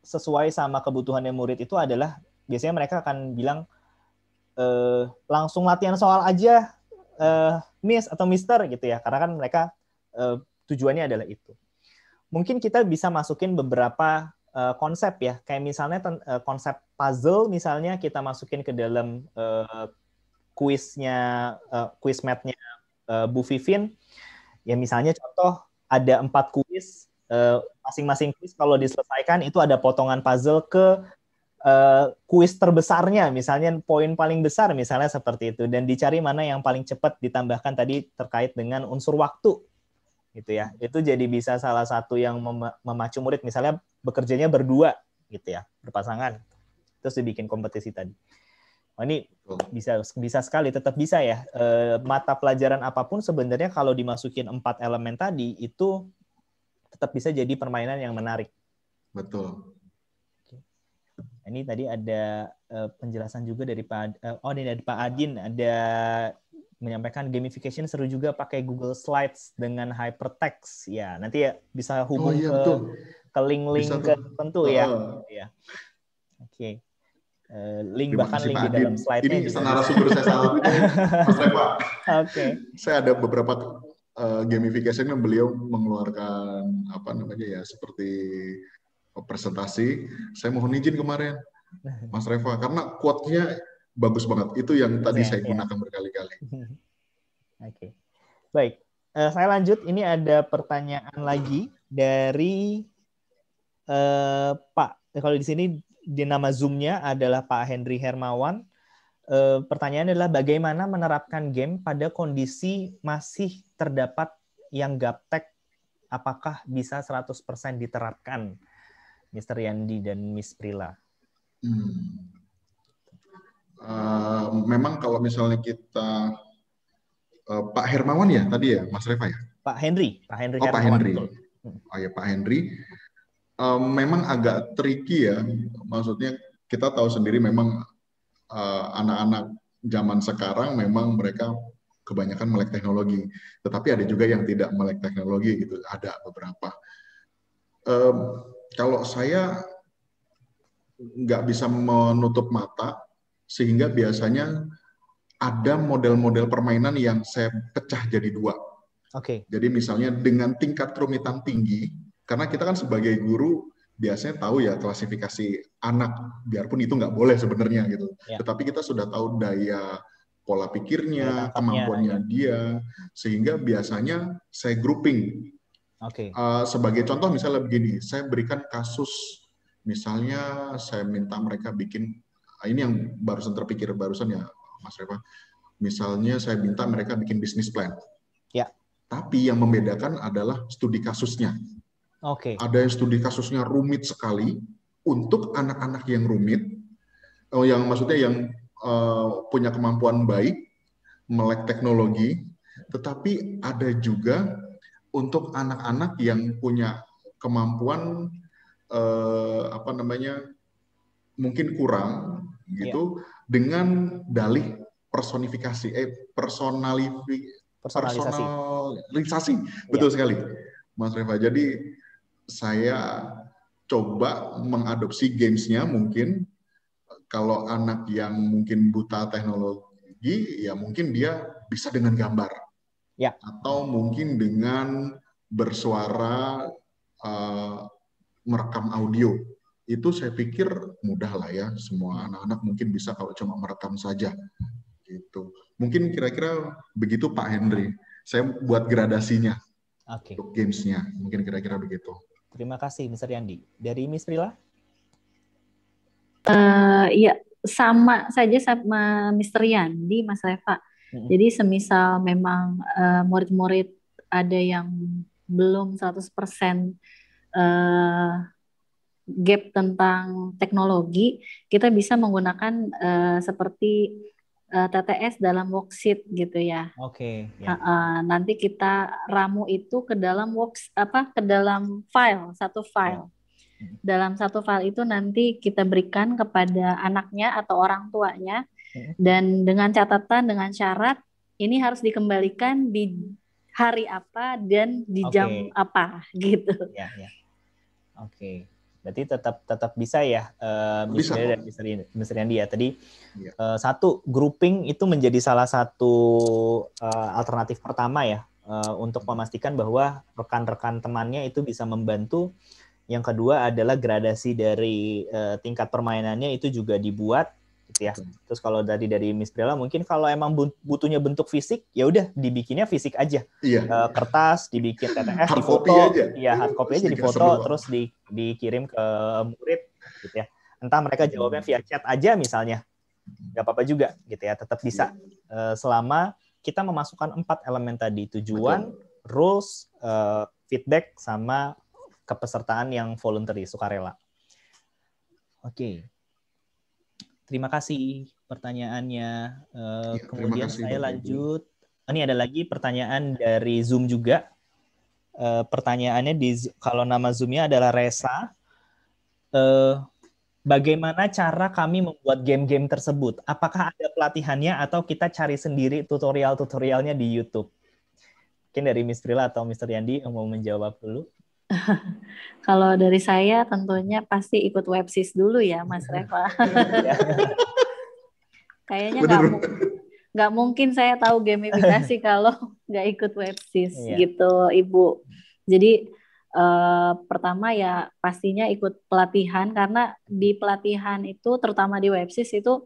sesuai sama kebutuhannya murid itu adalah biasanya mereka akan bilang uh, langsung latihan soal aja, uh, Miss atau Mister gitu ya. Karena kan mereka uh, tujuannya adalah itu. Mungkin kita bisa masukin beberapa uh, konsep ya, kayak misalnya uh, konsep puzzle misalnya kita masukin ke dalam eh, kuisnya, uh, kuis matnya uh, Bu Vivin. Ya misalnya contoh ada empat kuis, masing masing-masing kuis kalau diselesaikan itu ada potongan puzzle ke Uh, kuis terbesarnya, misalnya poin paling besar, misalnya seperti itu, dan dicari mana yang paling cepat ditambahkan tadi terkait dengan unsur waktu gitu ya itu jadi bisa salah satu yang mem memacu murid misalnya bekerjanya berdua gitu ya berpasangan terus dibikin kompetisi tadi oh, ini bisa bisa sekali tetap bisa ya e, mata pelajaran apapun sebenarnya kalau dimasukin empat elemen tadi itu tetap bisa jadi permainan yang menarik betul ini tadi ada eh, penjelasan juga dari Pak eh, oh ini dari Pak Adin ada menyampaikan gamification seru juga pakai Google Slides dengan hypertext ya nanti ya bisa oh, hubung oh, iya, ke, betul. link-link ke tentu uh, ya ya oke okay. Eh, link bahkan link di dalam slide ini bisa narasumber saya salah Mas Reva oke saya ada beberapa uh, gamification yang beliau mengeluarkan apa namanya ya seperti eh, presentasi saya mohon izin kemarin Mas Reva karena quote-nya bagus banget. Itu yang tadi ya, saya gunakan iya. gunakan berkali-kali. Oke, okay. baik. Uh, saya lanjut. Ini ada pertanyaan lagi dari uh, Pak. Eh, kalau di sini di nama zoom adalah Pak Henry Hermawan. Uh, pertanyaannya adalah bagaimana menerapkan game pada kondisi masih terdapat yang gaptek apakah bisa 100% diterapkan Mr. Yandi dan Miss Prila? Hmm. Eh, memang kalau misalnya kita uh, Pak Hermawan ya tadi ya Mas Reva ya Pak Henry Pak Henry oh Pak Henry oh ya Pak Henry uh, memang agak tricky ya maksudnya kita tahu sendiri memang anak anak-anak zaman sekarang memang mereka kebanyakan melek teknologi tetapi ada juga yang tidak melek teknologi gitu ada beberapa um, kalau saya nggak bisa menutup mata sehingga biasanya ada model-model permainan yang saya pecah jadi dua. Oke. Okay. Jadi misalnya dengan tingkat kerumitan tinggi, karena kita kan sebagai guru biasanya tahu ya klasifikasi anak, biarpun itu nggak boleh sebenarnya gitu. Yeah. Tetapi kita sudah tahu daya pola pikirnya, kemampuannya ya. dia, sehingga biasanya saya grouping. Oke. Okay. Uh, eh, sebagai contoh misalnya begini, saya berikan kasus, misalnya saya minta mereka bikin Ah, ini yang barusan terpikir barusan ya Mas Reva. Misalnya saya minta mereka bikin bisnis plan. Ya. Tapi yang membedakan adalah studi kasusnya. Oke. Okay. Ada yang studi kasusnya rumit sekali untuk anak-anak yang rumit, Oh, yang maksudnya yang uh, punya kemampuan baik melek teknologi, tetapi ada juga untuk anak-anak yang punya kemampuan eh, apa namanya mungkin kurang hmm. gitu iya. dengan dalih personifikasi eh personalifi, personalisasi personalisasi iya. betul sekali Mas Reva jadi saya coba mengadopsi gamesnya mungkin kalau anak yang mungkin buta teknologi ya mungkin dia bisa dengan gambar ya. atau mungkin dengan bersuara uh, merekam audio itu saya pikir mudah lah ya semua anak-anak mungkin bisa kalau cuma merekam saja gitu mungkin kira-kira begitu Pak Henry saya buat gradasinya okay. untuk gamesnya mungkin kira-kira begitu terima kasih Mister Yandi dari Miss Prila uh, eh, ya sama saja sama Mister Yandi Mas Reva mm-hmm. jadi semisal memang murid eh, murid-murid ada yang belum 100% uh, gap tentang teknologi, kita bisa menggunakan uh, seperti uh, eh, TTS dalam worksheet gitu ya. Oke. Okay, ya. yeah. uh, uh, nanti kita ramu itu ke dalam works apa ke dalam file satu file. Yeah. Dalam satu file itu nanti kita berikan kepada anaknya atau orang tuanya ya. dan dengan catatan dengan syarat ini harus dikembalikan di hari apa dan di okay. jam apa gitu. Ya, ya. Oke. Okay berarti tetap tetap bisa ya uh, bisa. dan Mr. Yandi ya tadi ya. Uh, satu grouping itu menjadi salah satu uh, alternatif pertama ya uh, untuk hmm. memastikan bahwa rekan-rekan temannya itu bisa membantu yang kedua adalah gradasi dari uh, tingkat permainannya itu juga dibuat gitu ya. Betul. Terus kalau tadi dari Miss Bella mungkin kalau emang butuhnya bentuk fisik ya udah dibikinnya fisik aja. Iya. E, kertas dibikin TTS di foto, iya hard copy aja di foto terus di, dikirim ke murid gitu ya. Entah mereka jawabnya via chat aja misalnya. Gak apa-apa juga gitu ya, tetap bisa e, selama kita memasukkan empat elemen tadi, tujuan, Betul. rules, e, feedback sama kepesertaan yang voluntary, sukarela. Oke. Terima kasih pertanyaannya. Uh, ya, kemudian kasih, saya lanjut. Ibu. Oh, ini ada lagi pertanyaan dari Zoom juga. Uh, pertanyaannya di kalau nama Zoomnya adalah Resa. Uh, eh, bagaimana cara kami membuat game-game tersebut? Apakah ada pelatihannya atau kita cari sendiri tutorial-tutorialnya di YouTube? Mungkin dari Miss Trila atau Mr. Yandi yang mau menjawab dulu. Kalau dari saya tentunya pasti ikut websis dulu ya Mas iya. Reva. Iya. Kayaknya nggak nggak mungkin saya tahu gamifikasi kalau nggak ikut websis iya. gitu Ibu. Jadi eh, pertama ya pastinya ikut pelatihan karena di pelatihan itu terutama di websis itu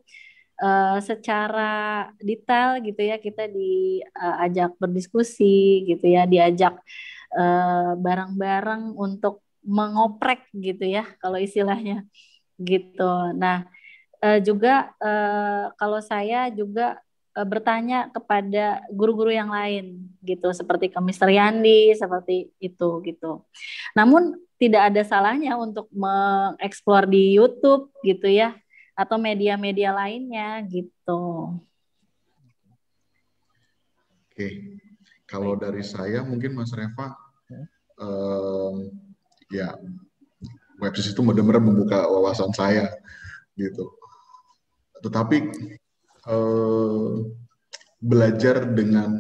eh, secara detail gitu ya kita diajak eh, berdiskusi gitu ya diajak Eh, barang-barang untuk mengoprek gitu ya kalau istilahnya gitu. Nah eh, juga eh, kalau saya juga bertanya kepada guru-guru yang lain gitu seperti ke Mister Yandi seperti itu gitu. Namun tidak ada salahnya untuk mengeksplor di YouTube gitu ya atau media-media lainnya gitu. Oke. Kalau dari saya mungkin Mas Reva um, ya website itu benar-benar membuka wawasan saya gitu. Tetapi uh, belajar dengan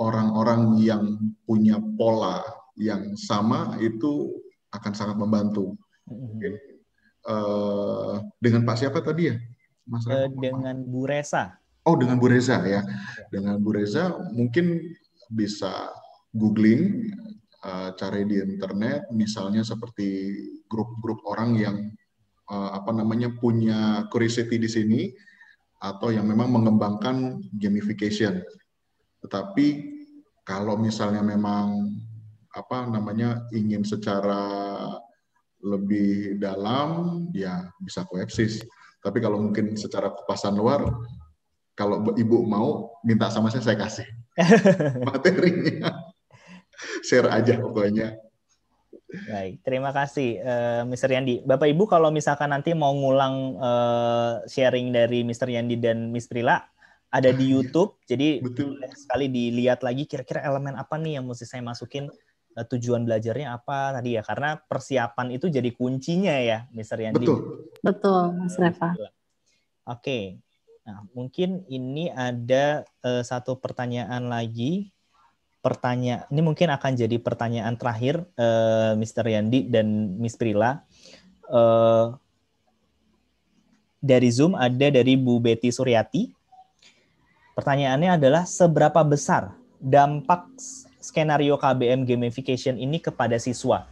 orang-orang yang punya pola yang sama itu akan sangat membantu. Okay. Mm-hmm. uh, eh, dengan Pak siapa tadi ya, Mas? uh, dengan Bu Reza. Oh, dengan Bu Reza ya. Iya. Dengan Bu Reza mungkin bisa googling Eh, cari di internet, misalnya seperti grup-grup orang yang uh, apa namanya punya curiosity di sini atau yang memang mengembangkan gamification. Tetapi kalau misalnya memang apa namanya ingin secara lebih dalam ya bisa koepsis. Tapi kalau mungkin secara kepasan luar kalau ibu mau minta sama saya saya kasih materinya share aja pokoknya. Baik, terima kasih uh, eh, Mr. Yandi. Bapak Ibu kalau misalkan nanti mau ngulang uh, sharing dari Mr. Yandi dan Miss Prila ada di iya, YouTube. Jadi Betul. sekali dilihat lagi kira-kira elemen apa nih yang mesti saya masukin uh, tujuan belajarnya apa tadi ya karena persiapan itu jadi kuncinya ya Mr. Yandi. Betul. Betul, Mas Reva. Oke. Okay. Nah, mungkin ini ada uh, satu pertanyaan lagi pertanyaan ini mungkin akan jadi pertanyaan terakhir uh, eh, Mr. Yandi dan Miss Prila. Uh, eh, dari Zoom ada dari Bu Betty Suryati. Pertanyaannya adalah seberapa besar dampak skenario KBM gamification ini kepada siswa?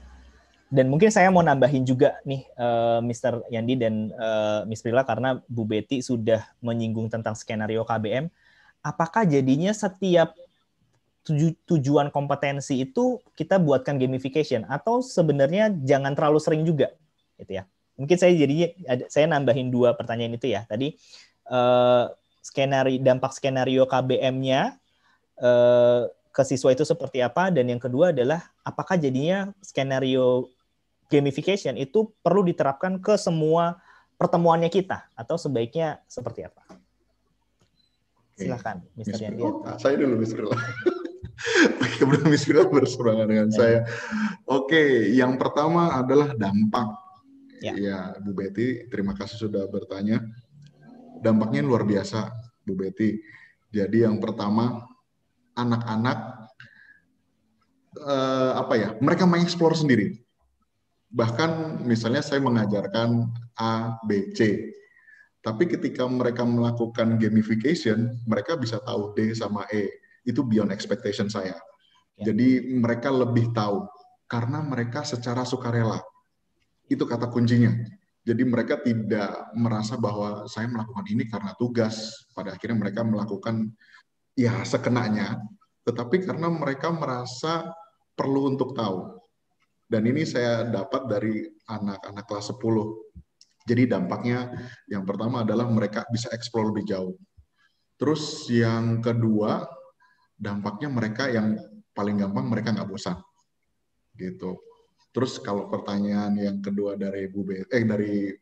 Dan mungkin saya mau nambahin juga nih uh, eh, Mr. Yandi dan uh, Miss Prila karena Bu Betty sudah menyinggung tentang skenario KBM. Apakah jadinya setiap tuju, tujuan kompetensi itu kita buatkan gamification atau sebenarnya jangan terlalu sering juga gitu ya mungkin saya jadi saya nambahin dua pertanyaan itu ya tadi eh, skenario dampak skenario KBM-nya eh, ke siswa itu seperti apa dan yang kedua adalah apakah jadinya skenario gamification itu perlu diterapkan ke semua pertemuannya kita atau sebaiknya seperti apa? Silahkan, Mr. Yandian. Saya dulu, Mr. Pak Ibrahim Iskandar berseberangan dengan ya. saya. Oke, yang pertama adalah dampak. Ya. ya, Bu Betty, terima kasih sudah bertanya. Dampaknya luar biasa, Bu Betty. Jadi yang pertama, anak-anak eh, apa ya? Mereka mengeksplor sendiri. Bahkan misalnya saya mengajarkan A, B, C. Tapi ketika mereka melakukan gamification, mereka bisa tahu D sama E itu beyond expectation saya. Ya. Jadi mereka lebih tahu karena mereka secara sukarela. Itu kata kuncinya. Jadi mereka tidak merasa bahwa saya melakukan ini karena tugas. Pada akhirnya mereka melakukan ya sekenanya, tetapi karena mereka merasa perlu untuk tahu. Dan ini saya dapat dari anak-anak kelas 10. Jadi dampaknya yang pertama adalah mereka bisa eksplor lebih jauh. Terus yang kedua, dampaknya mereka yang paling gampang mereka nggak bosan gitu terus kalau pertanyaan yang kedua dari Bu Be eh dari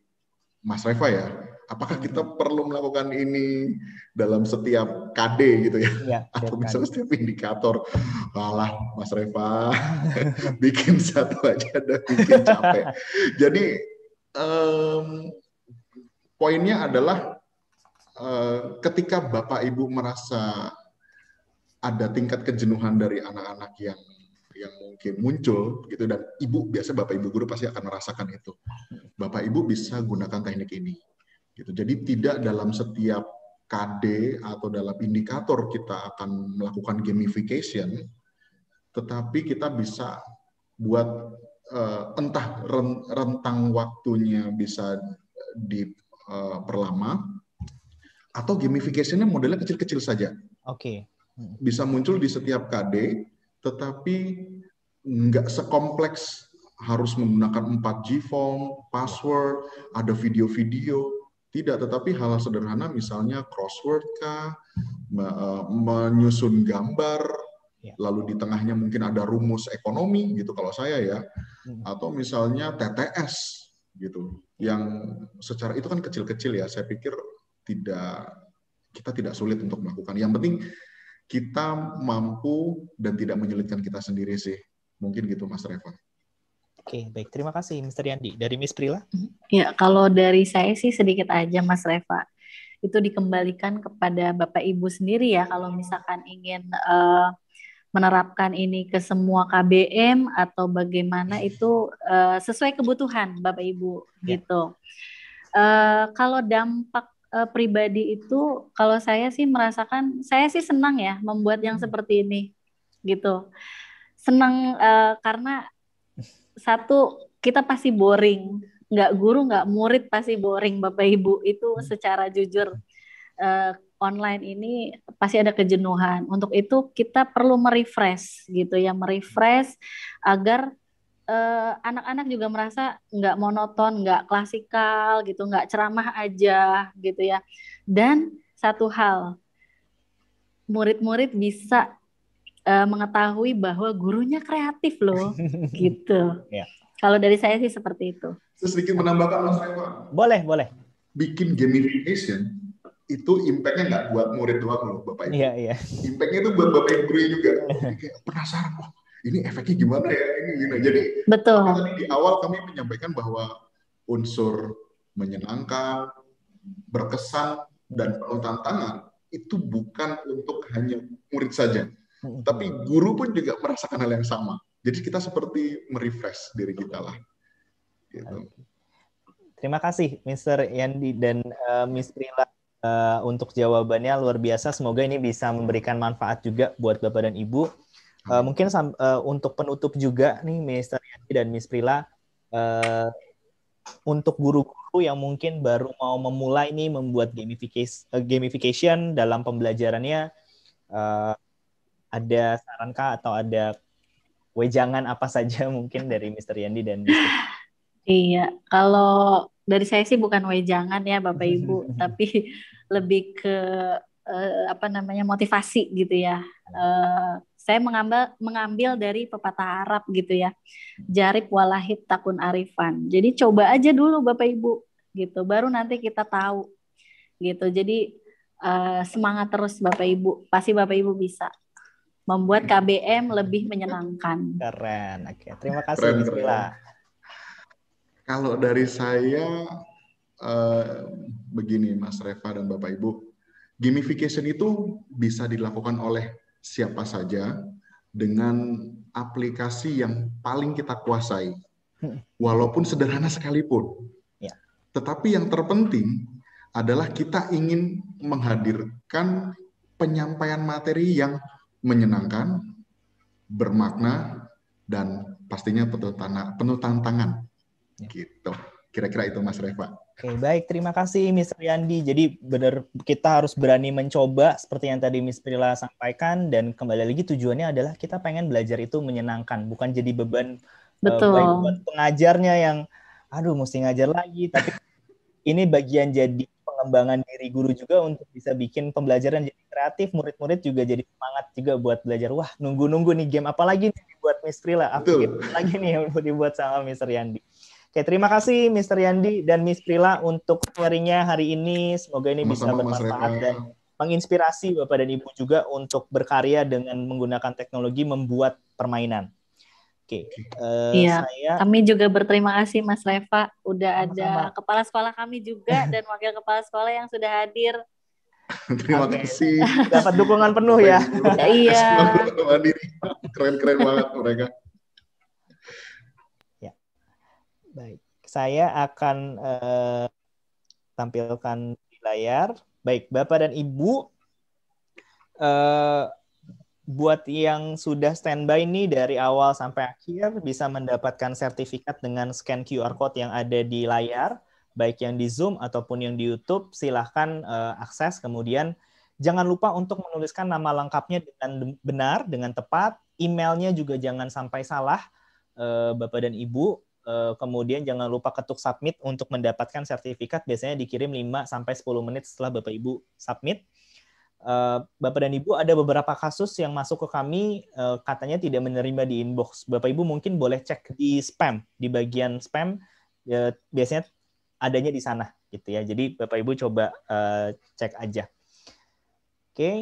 Mas Reva ya apakah hmm. kita perlu melakukan ini dalam setiap KD gitu ya, ya atau misalnya setiap indikator malah Mas Reva bikin satu aja dan bikin capek jadi um, poinnya adalah eh, ketika Bapak Ibu merasa ada tingkat kejenuhan dari anak-anak yang yang mungkin muncul gitu dan ibu biasa bapak ibu guru pasti akan merasakan itu bapak ibu bisa gunakan teknik ini gitu jadi tidak dalam setiap KD atau dalam indikator kita akan melakukan gamification tetapi kita bisa buat uh, entah rentang waktunya bisa diperlama eh, uh, atau gamificationnya modelnya kecil-kecil saja. Oke. Okay bisa muncul di setiap KD, tetapi nggak sekompleks harus menggunakan 4G form, password, ada video-video. Tidak, tetapi hal hal sederhana misalnya crossword kah, e, menyusun gambar, ya. lalu di tengahnya mungkin ada rumus ekonomi gitu kalau saya ya, atau misalnya TTS gitu. Yang secara itu kan kecil-kecil ya, saya pikir tidak kita tidak sulit untuk melakukan. Yang penting kita mampu dan tidak menyulitkan kita sendiri sih. Mungkin gitu Mas Reva. Oke, baik. Terima kasih Mr. Yandi. Dari Miss Prila? Ya, kalau dari saya sih sedikit aja Mas Reva. Itu dikembalikan kepada Bapak Ibu sendiri ya kalau misalkan ingin uh, menerapkan ini ke semua KBM atau bagaimana itu uh, sesuai kebutuhan Bapak Ibu ya. gitu. Uh, kalau dampak uh, pribadi itu kalau saya sih merasakan saya sih senang ya membuat yang hmm. seperti ini gitu senang uh, karena satu kita pasti boring nggak guru nggak murid pasti boring bapak ibu itu hmm. secara jujur uh, online ini pasti ada kejenuhan untuk itu kita perlu merefresh gitu ya merefresh agar Eh, anak-anak uh, juga merasa nggak monoton, nggak klasikal gitu, nggak ceramah aja gitu ya. Dan satu hal, murid-murid bisa uh, mengetahui bahwa gurunya kreatif loh, gitu. Yeah. Kalau dari saya sih seperti itu. Terus sedikit menambahkan Mas Revo. Boleh, boleh. Bikin gamification itu impact nggak buat murid doang loh Bapak Ibu. Iya, iya. Yeah. impact itu buat Bapak Ibu juga. kayak penasaran, oh ini efeknya gimana ya ini gini. Jadi betul. Tadi di awal kami menyampaikan bahwa unsur menyenangkan, berkesan dan penuh tantangan itu bukan untuk hanya murid saja, tapi guru pun juga merasakan hal yang sama. Jadi kita seperti merefresh diri kita lah. Gitu. Terima kasih, Mr. Yandi dan uh, Miss Prila uh, untuk jawabannya luar biasa. Semoga ini bisa memberikan manfaat juga buat Bapak dan Ibu. Uh, mungkin uh, untuk penutup juga nih Mister Yanti dan Miss Prila uh, eh, untuk guru-guru yang mungkin baru mau memulai nih membuat gamification, uh, gamification dalam pembelajarannya uh, ada sarankah atau ada wejangan apa saja mungkin dari Mister Yandi dan Prila? Iya, kalau dari saya sih bukan wejangan ya Bapak Ibu, tapi lebih ke uh, apa namanya motivasi gitu ya. Uh, saya mengambil mengambil dari pepatah Arab gitu ya. Jarib walahit takun arifan. Jadi coba aja dulu Bapak Ibu gitu. Baru nanti kita tahu gitu. Jadi uh, semangat terus Bapak Ibu. Pasti Bapak Ibu bisa membuat KBM lebih menyenangkan. Keren. Oke, terima kasih keren, Keren. Kalau dari saya uh, begini Mas Reva dan Bapak Ibu, gamification itu bisa dilakukan oleh siapa saja dengan aplikasi yang paling kita kuasai, hmm. walaupun sederhana sekalipun. Ya. Tetapi yang terpenting adalah kita ingin menghadirkan penyampaian materi yang menyenangkan, bermakna, dan pastinya penuh tantangan. Ya. Gitu. Kira-kira itu Mas Reva. Oke, baik. Terima kasih Miss Riyandi. Jadi benar kita harus berani mencoba seperti yang tadi Miss Prila sampaikan dan kembali lagi tujuannya adalah kita pengen belajar itu menyenangkan, bukan jadi beban eh, Betul. Uh, buat pengajarnya yang aduh mesti ngajar lagi, tapi ini bagian jadi pengembangan diri guru juga untuk bisa bikin pembelajaran jadi kreatif, murid-murid juga jadi semangat juga buat belajar. Wah, nunggu-nunggu nih game apa lagi nih buat Miss Prila? Apa lagi nih yang dibuat sama Miss Riyandi? Oke, terima kasih Mr. Yandi dan Miss Prila untuk sharingnya hari ini. Semoga ini bisa bermanfaat dan menginspirasi Bapak dan Ibu juga untuk berkarya dengan menggunakan teknologi membuat permainan. Oke. Uh, iya. Saya... Kami juga berterima kasih Mas Reva udah Sama-sama. ada kepala sekolah kami juga dan wakil kepala sekolah yang sudah hadir. terima kasih. Dapat dukungan penuh ya. iya. Keren-keren banget mereka. Baik, saya akan uh, tampilkan di layar. Baik, Bapak dan Ibu, uh, buat yang sudah standby nih dari awal sampai akhir bisa mendapatkan sertifikat dengan scan QR code yang ada di layar, baik yang di Zoom ataupun yang di YouTube. Silahkan uh, akses, kemudian jangan lupa untuk menuliskan nama lengkapnya dengan benar, dengan tepat. Emailnya juga jangan sampai salah, Bapak dan Ibu. Eh, kemudian jangan lupa ketuk submit untuk mendapatkan sertifikat. Biasanya dikirim 5 sampai 10 menit setelah Bapak Ibu submit. Eh, Bapak dan Ibu ada beberapa kasus yang masuk ke kami eh, katanya tidak menerima di inbox. Bapak Ibu mungkin boleh cek di spam, di bagian spam biasanya adanya di sana gitu ya. Jadi Bapak Ibu coba cek aja. Oke. Okay.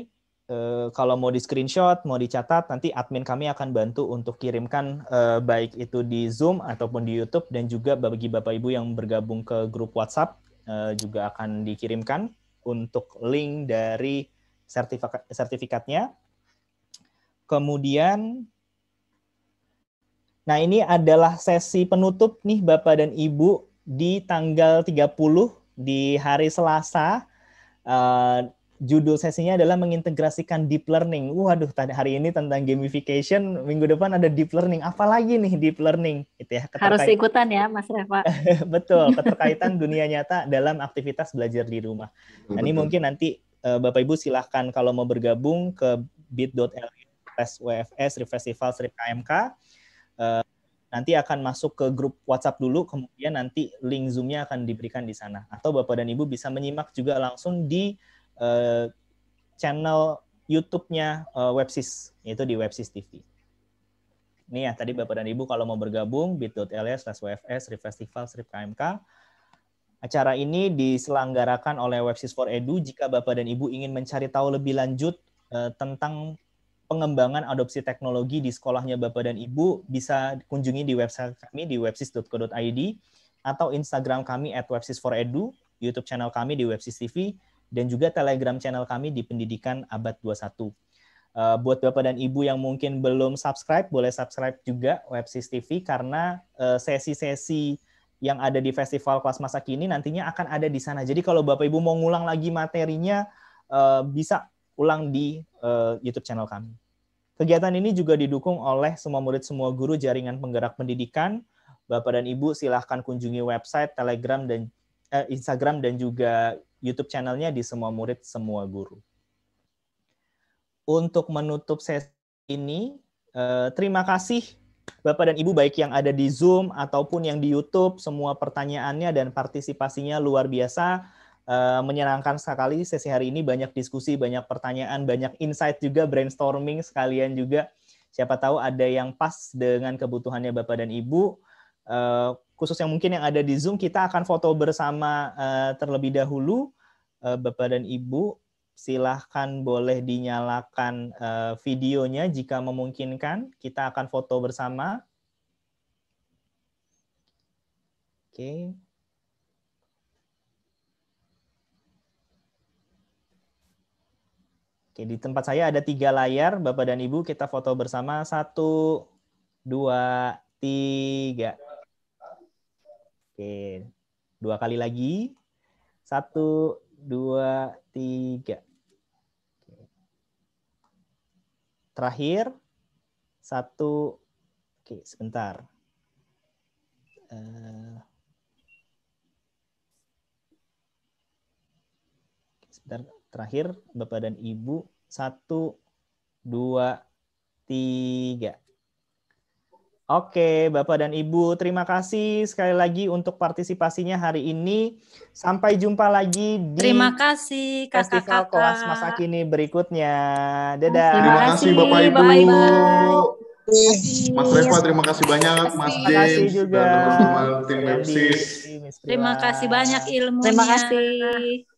Eh, kalau mau di screenshot, mau dicatat, nanti admin kami akan bantu untuk kirimkan uh, baik itu di Zoom ataupun di YouTube dan juga bagi Bapak Ibu yang bergabung ke grup WhatsApp uh, juga akan dikirimkan untuk link dari sertifikat sertifikatnya. Kemudian Nah, ini adalah sesi penutup nih Bapak dan Ibu di tanggal 30 di hari Selasa. Uh, judul sesinya adalah mengintegrasikan deep learning. Waduh, hari ini tentang gamification, minggu depan ada deep learning. Apalagi nih deep learning, gitu ya. Harus ikutan ya, Mas Reva. betul, keterkaitan dunia nyata dalam aktivitas belajar di rumah. Nah, ini mungkin nanti uh, Bapak Ibu silahkan kalau mau bergabung ke bit.ly WFS, Refestival, KMK. Uh, eh, nanti akan masuk ke grup WhatsApp dulu, kemudian nanti link Zoom-nya akan diberikan di sana. Atau Bapak dan Ibu bisa menyimak juga langsung di uh, channel YouTube-nya uh, Websis, yaitu di Websis TV. Ini ya, tadi Bapak dan Ibu kalau mau bergabung, bit.ly slash WFS, Festival, Strip KMK. Acara ini diselenggarakan oleh Websis for Edu jika Bapak dan Ibu ingin mencari tahu lebih lanjut uh, tentang pengembangan adopsi teknologi di sekolahnya Bapak dan Ibu bisa kunjungi di website kami di websis.co.id atau Instagram kami at websis for edu, YouTube channel kami di Websis TV, dan juga Telegram channel kami di Pendidikan Abad 21. Eh, buat Bapak dan Ibu yang mungkin belum subscribe, boleh subscribe juga Websis TV karena eh, sesi-sesi yang ada di Festival Kelas Masa Kini nantinya akan ada di sana. Jadi kalau Bapak Ibu mau ngulang lagi materinya, eh, bisa ulang di YouTube channel kami. Kegiatan ini juga didukung oleh semua murid semua guru jaringan penggerak pendidikan. Bapak dan Ibu silahkan kunjungi website, Telegram dan Instagram dan juga YouTube channelnya di Semua Murid Semua Guru. Untuk menutup sesi ini, eh, terima kasih Bapak dan Ibu baik yang ada di Zoom ataupun yang di YouTube, semua pertanyaannya dan partisipasinya luar biasa. Eh, menyenangkan sekali sesi hari ini banyak diskusi, banyak pertanyaan, banyak insight juga, brainstorming sekalian juga. Siapa tahu ada yang pas dengan kebutuhannya Bapak dan Ibu. Eh, khusus yang mungkin yang ada di Zoom, kita akan foto bersama uh, terlebih dahulu, uh, Bapak dan Ibu. Silahkan boleh dinyalakan uh, videonya jika memungkinkan. Kita akan foto bersama. Oke. Okay. Oke, di tempat saya ada tiga layar, Bapak dan Ibu kita foto bersama. Satu, dua, tiga. Oke, dua kali lagi. Satu, dua, tiga. Terakhir, satu. Oke, sebentar. Eh, sebentar terakhir Bapak dan Ibu satu dua tiga Oke, Bapak dan Ibu, terima kasih sekali lagi untuk partisipasinya hari ini. Sampai jumpa lagi di Terima kasih kakak Festival kakak. Koas Masa Kini berikutnya. Dadah. Terima kasih Bapak Ibu. Bye -bye. Mas Reva, terima kasih banyak. Mas James, terima kasih juga. dan teman-teman tim Terima kasih banyak ilmunya. Terima kasih.